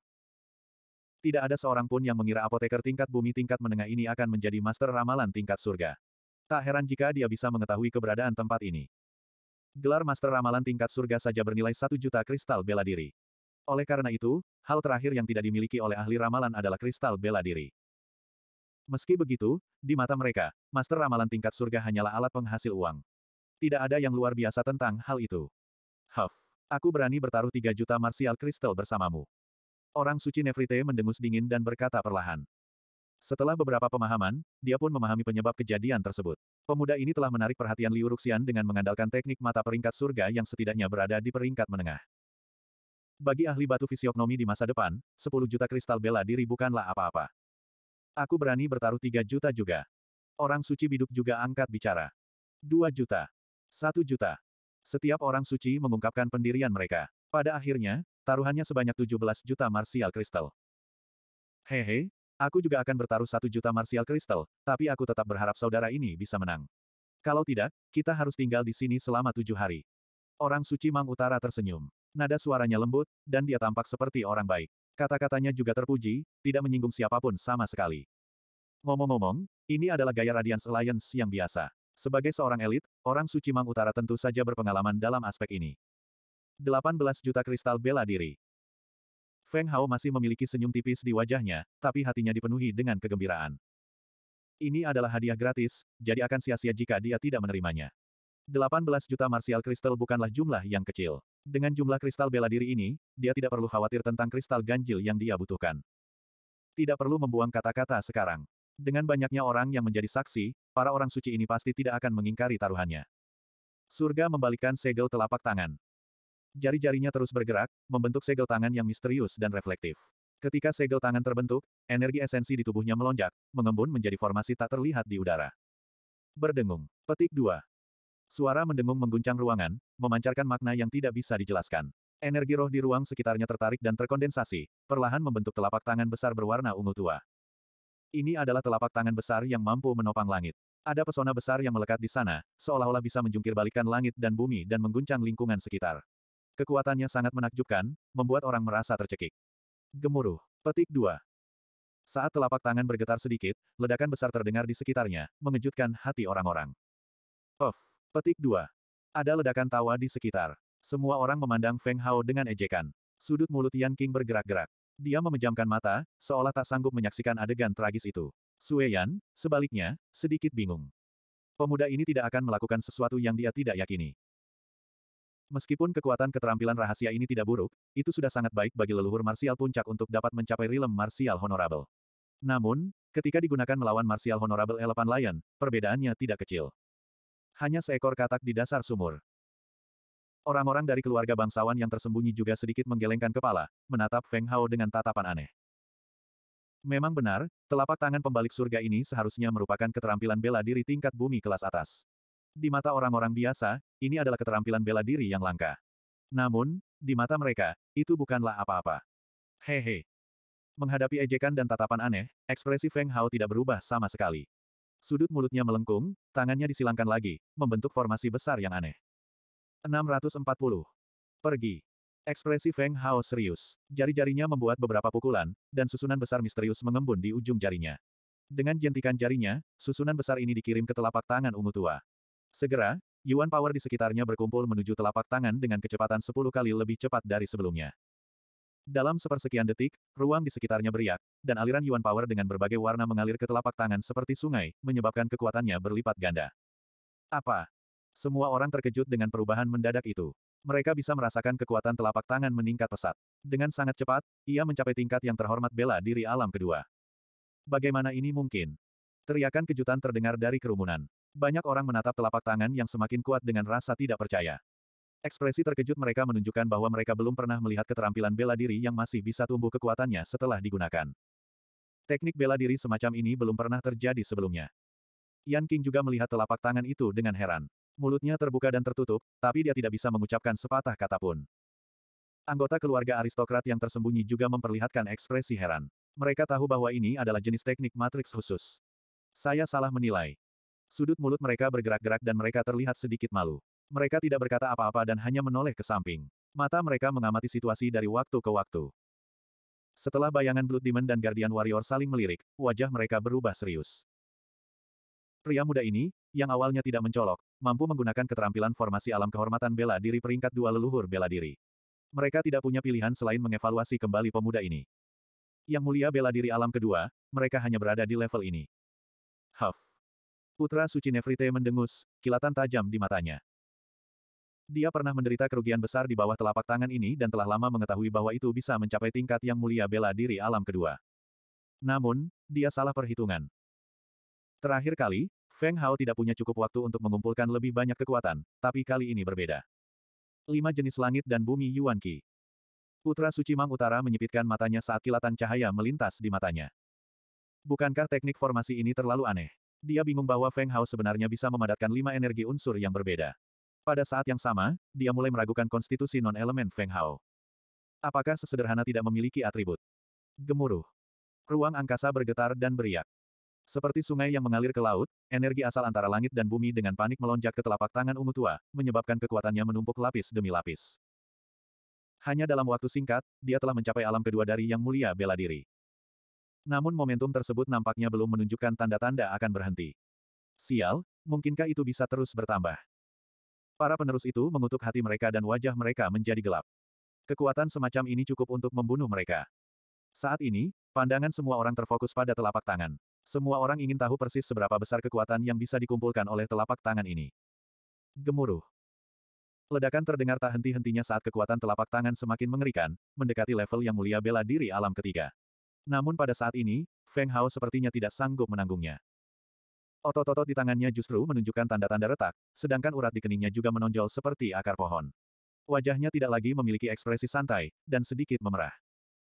Tidak ada seorang pun yang mengira apoteker tingkat bumi tingkat menengah ini akan menjadi master ramalan tingkat surga. Tak heran jika dia bisa mengetahui keberadaan tempat ini. Gelar master ramalan tingkat surga saja bernilai satu juta kristal bela diri. Oleh karena itu, hal terakhir yang tidak dimiliki oleh ahli ramalan adalah kristal bela diri. Meski begitu, di mata mereka, master ramalan tingkat surga hanyalah alat penghasil uang. Tidak ada yang luar biasa tentang hal itu. Huff. Aku berani bertaruh 3 juta martial kristal bersamamu. Orang suci Nefrite mendengus dingin dan berkata perlahan. Setelah beberapa pemahaman, dia pun memahami penyebab kejadian tersebut. Pemuda ini telah menarik perhatian Liu Ruxian dengan mengandalkan teknik mata peringkat surga yang setidaknya berada di peringkat menengah. Bagi ahli batu fisiognomi di masa depan, 10 juta kristal bela diri bukanlah apa-apa. Aku berani bertaruh 3 juta juga. Orang suci biduk juga angkat bicara. 2 juta. Satu juta. Setiap orang suci mengungkapkan pendirian mereka. Pada akhirnya, taruhannya sebanyak 17 juta Martial kristal. Hehe, aku juga akan bertaruh satu juta Martial kristal, tapi aku tetap berharap saudara ini bisa menang. Kalau tidak, kita harus tinggal di sini selama tujuh hari. Orang suci Mang Utara tersenyum. Nada suaranya lembut, dan dia tampak seperti orang baik. Kata-katanya juga terpuji, tidak menyinggung siapapun sama sekali. Ngomong-ngomong, ini adalah gaya Radiance Alliance yang biasa. Sebagai seorang elit, orang suci Mang Utara tentu saja berpengalaman dalam aspek ini. 18 juta kristal bela diri. Feng Hao masih memiliki senyum tipis di wajahnya, tapi hatinya dipenuhi dengan kegembiraan. Ini adalah hadiah gratis, jadi akan sia-sia jika dia tidak menerimanya. 18 juta martial kristal bukanlah jumlah yang kecil. Dengan jumlah kristal bela diri ini, dia tidak perlu khawatir tentang kristal ganjil yang dia butuhkan. Tidak perlu membuang kata-kata sekarang. Dengan banyaknya orang yang menjadi saksi, para orang suci ini pasti tidak akan mengingkari taruhannya. Surga membalikkan segel telapak tangan. Jari-jarinya terus bergerak, membentuk segel tangan yang misterius dan reflektif. Ketika segel tangan terbentuk, energi esensi di tubuhnya melonjak, mengembun menjadi formasi tak terlihat di udara. Berdengung. Petik 2. Suara mendengung mengguncang ruangan, memancarkan makna yang tidak bisa dijelaskan. Energi roh di ruang sekitarnya tertarik dan terkondensasi, perlahan membentuk telapak tangan besar berwarna ungu tua. Ini adalah telapak tangan besar yang mampu menopang langit. Ada pesona besar yang melekat di sana, seolah-olah bisa menjungkir balikan langit dan bumi dan mengguncang lingkungan sekitar. Kekuatannya sangat menakjubkan, membuat orang merasa tercekik. Gemuruh. Petik 2. Saat telapak tangan bergetar sedikit, ledakan besar terdengar di sekitarnya, mengejutkan hati orang-orang. Of. Petik 2. Ada ledakan tawa di sekitar. Semua orang memandang Feng Hao dengan ejekan. Sudut mulut Yan King bergerak-gerak. Dia memejamkan mata, seolah tak sanggup menyaksikan adegan tragis itu. Sueyan, sebaliknya, sedikit bingung. Pemuda ini tidak akan melakukan sesuatu yang dia tidak yakini. Meskipun kekuatan keterampilan rahasia ini tidak buruk, itu sudah sangat baik bagi leluhur marsial puncak untuk dapat mencapai rilem marsial honorable. Namun, ketika digunakan melawan marsial honorable Elephant Lion, perbedaannya tidak kecil. Hanya seekor katak di dasar sumur. Orang-orang dari keluarga bangsawan yang tersembunyi juga sedikit menggelengkan kepala, menatap Feng Hao dengan tatapan aneh. Memang benar, telapak tangan pembalik surga ini seharusnya merupakan keterampilan bela diri tingkat bumi kelas atas. Di mata orang-orang biasa, ini adalah keterampilan bela diri yang langka. Namun, di mata mereka, itu bukanlah apa-apa. Hehe. Menghadapi ejekan dan tatapan aneh, ekspresi Feng Hao tidak berubah sama sekali. Sudut mulutnya melengkung, tangannya disilangkan lagi, membentuk formasi besar yang aneh. 640. Pergi. Ekspresi Feng Hao serius. Jari-jarinya membuat beberapa pukulan, dan susunan besar misterius mengembun di ujung jarinya. Dengan jentikan jarinya, susunan besar ini dikirim ke telapak tangan ungu tua. Segera, Yuan Power di sekitarnya berkumpul menuju telapak tangan dengan kecepatan 10 kali lebih cepat dari sebelumnya. Dalam sepersekian detik, ruang di sekitarnya beriak, dan aliran Yuan Power dengan berbagai warna mengalir ke telapak tangan seperti sungai, menyebabkan kekuatannya berlipat ganda. Apa? Semua orang terkejut dengan perubahan mendadak itu. Mereka bisa merasakan kekuatan telapak tangan meningkat pesat. Dengan sangat cepat, ia mencapai tingkat yang terhormat bela diri alam kedua. Bagaimana ini mungkin? Teriakan kejutan terdengar dari kerumunan. Banyak orang menatap telapak tangan yang semakin kuat dengan rasa tidak percaya. Ekspresi terkejut mereka menunjukkan bahwa mereka belum pernah melihat keterampilan bela diri yang masih bisa tumbuh kekuatannya setelah digunakan. Teknik bela diri semacam ini belum pernah terjadi sebelumnya. Yan King juga melihat telapak tangan itu dengan heran. Mulutnya terbuka dan tertutup, tapi dia tidak bisa mengucapkan sepatah kata pun. Anggota keluarga aristokrat yang tersembunyi juga memperlihatkan ekspresi heran. Mereka tahu bahwa ini adalah jenis teknik matriks khusus. Saya salah menilai. Sudut mulut mereka bergerak-gerak dan mereka terlihat sedikit malu. Mereka tidak berkata apa-apa dan hanya menoleh ke samping. Mata mereka mengamati situasi dari waktu ke waktu. Setelah bayangan Blood Demon dan Guardian Warrior saling melirik, wajah mereka berubah serius. Pria muda ini, yang awalnya tidak mencolok, mampu menggunakan keterampilan formasi alam kehormatan bela diri peringkat dua leluhur bela diri. Mereka tidak punya pilihan selain mengevaluasi kembali pemuda ini. Yang mulia bela diri alam kedua, mereka hanya berada di level ini. Huff. Putra Suci Nefrite mendengus, kilatan tajam di matanya. Dia pernah menderita kerugian besar di bawah telapak tangan ini dan telah lama mengetahui bahwa itu bisa mencapai tingkat yang mulia bela diri alam kedua. Namun, dia salah perhitungan. Terakhir kali, Feng Hao tidak punya cukup waktu untuk mengumpulkan lebih banyak kekuatan, tapi kali ini berbeda. Lima jenis langit dan bumi Yuan Qi. Putra Suci Mang Utara menyipitkan matanya saat kilatan cahaya melintas di matanya. Bukankah teknik formasi ini terlalu aneh? Dia bingung bahwa Feng Hao sebenarnya bisa memadatkan lima energi unsur yang berbeda. Pada saat yang sama, dia mulai meragukan konstitusi non-elemen Feng Hao. Apakah sesederhana tidak memiliki atribut? Gemuruh. Ruang angkasa bergetar dan beriak. Seperti sungai yang mengalir ke laut, energi asal antara langit dan bumi dengan panik melonjak ke telapak tangan ungu tua, menyebabkan kekuatannya menumpuk lapis demi lapis. Hanya dalam waktu singkat, dia telah mencapai alam kedua dari Yang Mulia Bela Diri. Namun momentum tersebut nampaknya belum menunjukkan tanda-tanda akan berhenti. Sial, mungkinkah itu bisa terus bertambah? Para penerus itu mengutuk hati mereka dan wajah mereka menjadi gelap. Kekuatan semacam ini cukup untuk membunuh mereka. Saat ini, pandangan semua orang terfokus pada telapak tangan. Semua orang ingin tahu persis seberapa besar kekuatan yang bisa dikumpulkan oleh telapak tangan ini. Gemuruh. Ledakan terdengar tak henti-hentinya saat kekuatan telapak tangan semakin mengerikan, mendekati level yang mulia bela diri alam ketiga. Namun pada saat ini, Feng Hao sepertinya tidak sanggup menanggungnya. Otot-otot di tangannya justru menunjukkan tanda-tanda retak, sedangkan urat di keningnya juga menonjol seperti akar pohon. Wajahnya tidak lagi memiliki ekspresi santai, dan sedikit memerah.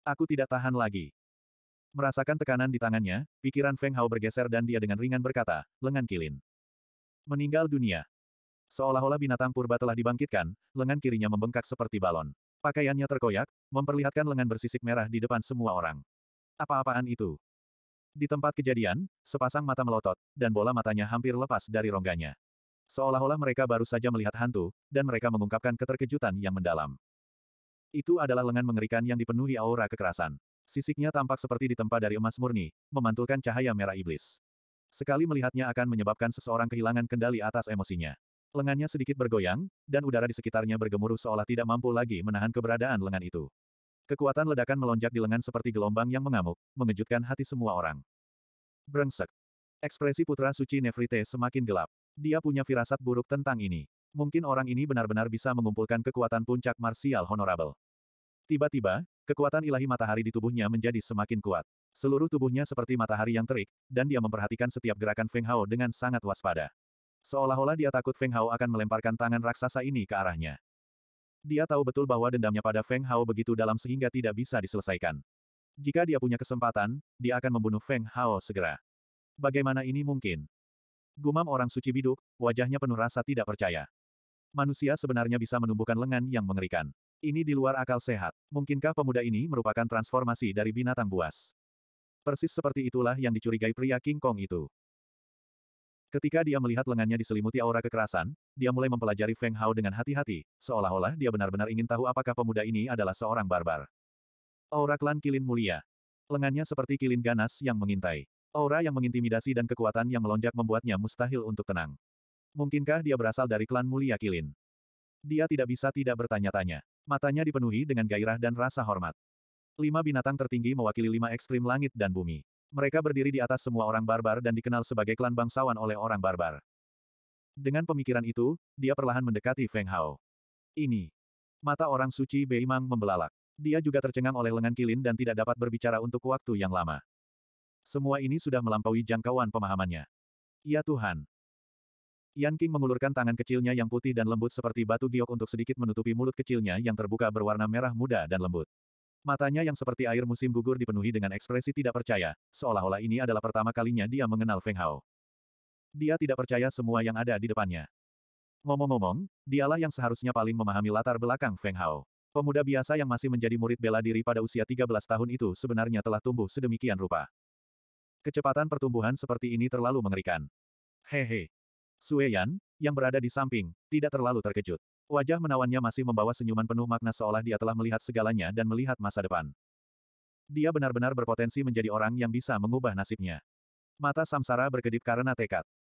Aku tidak tahan lagi. Merasakan tekanan di tangannya, pikiran Feng Hao bergeser dan dia dengan ringan berkata, lengan kilin. Meninggal dunia. Seolah-olah binatang purba telah dibangkitkan, lengan kirinya membengkak seperti balon. Pakaiannya terkoyak, memperlihatkan lengan bersisik merah di depan semua orang. Apa-apaan itu? Di tempat kejadian, sepasang mata melotot, dan bola matanya hampir lepas dari rongganya. Seolah-olah mereka baru saja melihat hantu, dan mereka mengungkapkan keterkejutan yang mendalam. Itu adalah lengan mengerikan yang dipenuhi aura kekerasan. Sisiknya tampak seperti ditempa dari emas murni, memantulkan cahaya merah iblis. Sekali melihatnya akan menyebabkan seseorang kehilangan kendali atas emosinya. Lengannya sedikit bergoyang, dan udara di sekitarnya bergemuruh seolah tidak mampu lagi menahan keberadaan lengan itu. Kekuatan ledakan melonjak di lengan seperti gelombang yang mengamuk, mengejutkan hati semua orang. Brengsek. Ekspresi putra suci Nefrite semakin gelap. Dia punya firasat buruk tentang ini. Mungkin orang ini benar-benar bisa mengumpulkan kekuatan puncak martial honorable. Tiba-tiba, Kekuatan ilahi matahari di tubuhnya menjadi semakin kuat. Seluruh tubuhnya seperti matahari yang terik, dan dia memperhatikan setiap gerakan Feng Hao dengan sangat waspada. Seolah-olah dia takut Feng Hao akan melemparkan tangan raksasa ini ke arahnya. Dia tahu betul bahwa dendamnya pada Feng Hao begitu dalam sehingga tidak bisa diselesaikan. Jika dia punya kesempatan, dia akan membunuh Feng Hao segera. Bagaimana ini mungkin? Gumam orang suci biduk, wajahnya penuh rasa tidak percaya. Manusia sebenarnya bisa menumbuhkan lengan yang mengerikan. Ini di luar akal sehat. Mungkinkah pemuda ini merupakan transformasi dari binatang buas? Persis seperti itulah yang dicurigai pria King Kong itu. Ketika dia melihat lengannya diselimuti aura kekerasan, dia mulai mempelajari Feng Hao dengan hati-hati, seolah-olah dia benar-benar ingin tahu apakah pemuda ini adalah seorang barbar. Aura klan kilin mulia. Lengannya seperti kilin ganas yang mengintai. Aura yang mengintimidasi dan kekuatan yang melonjak membuatnya mustahil untuk tenang. Mungkinkah dia berasal dari klan mulia kilin? Dia tidak bisa tidak bertanya-tanya. Matanya dipenuhi dengan gairah dan rasa hormat. Lima binatang tertinggi mewakili lima ekstrim langit dan bumi. Mereka berdiri di atas semua orang barbar dan dikenal sebagai klan bangsawan oleh orang barbar. Dengan pemikiran itu, dia perlahan mendekati Feng Hao. Ini. Mata orang suci Beimang membelalak. Dia juga tercengang oleh lengan kilin dan tidak dapat berbicara untuk waktu yang lama. Semua ini sudah melampaui jangkauan pemahamannya. Ya Tuhan, Yan King mengulurkan tangan kecilnya yang putih dan lembut seperti batu giok untuk sedikit menutupi mulut kecilnya yang terbuka berwarna merah muda dan lembut. Matanya yang seperti air musim gugur dipenuhi dengan ekspresi tidak percaya, seolah-olah ini adalah pertama kalinya dia mengenal Feng Hao. Dia tidak percaya semua yang ada di depannya. Ngomong-ngomong, dialah yang seharusnya paling memahami latar belakang Feng Hao. Pemuda biasa yang masih menjadi murid bela diri pada usia 13 tahun itu sebenarnya telah tumbuh sedemikian rupa. Kecepatan pertumbuhan seperti ini terlalu mengerikan. Hehe, Sueyan, yang berada di samping, tidak terlalu terkejut. Wajah menawannya masih membawa senyuman penuh makna seolah dia telah melihat segalanya dan melihat masa depan. Dia benar-benar berpotensi menjadi orang yang bisa mengubah nasibnya. Mata Samsara berkedip karena tekad.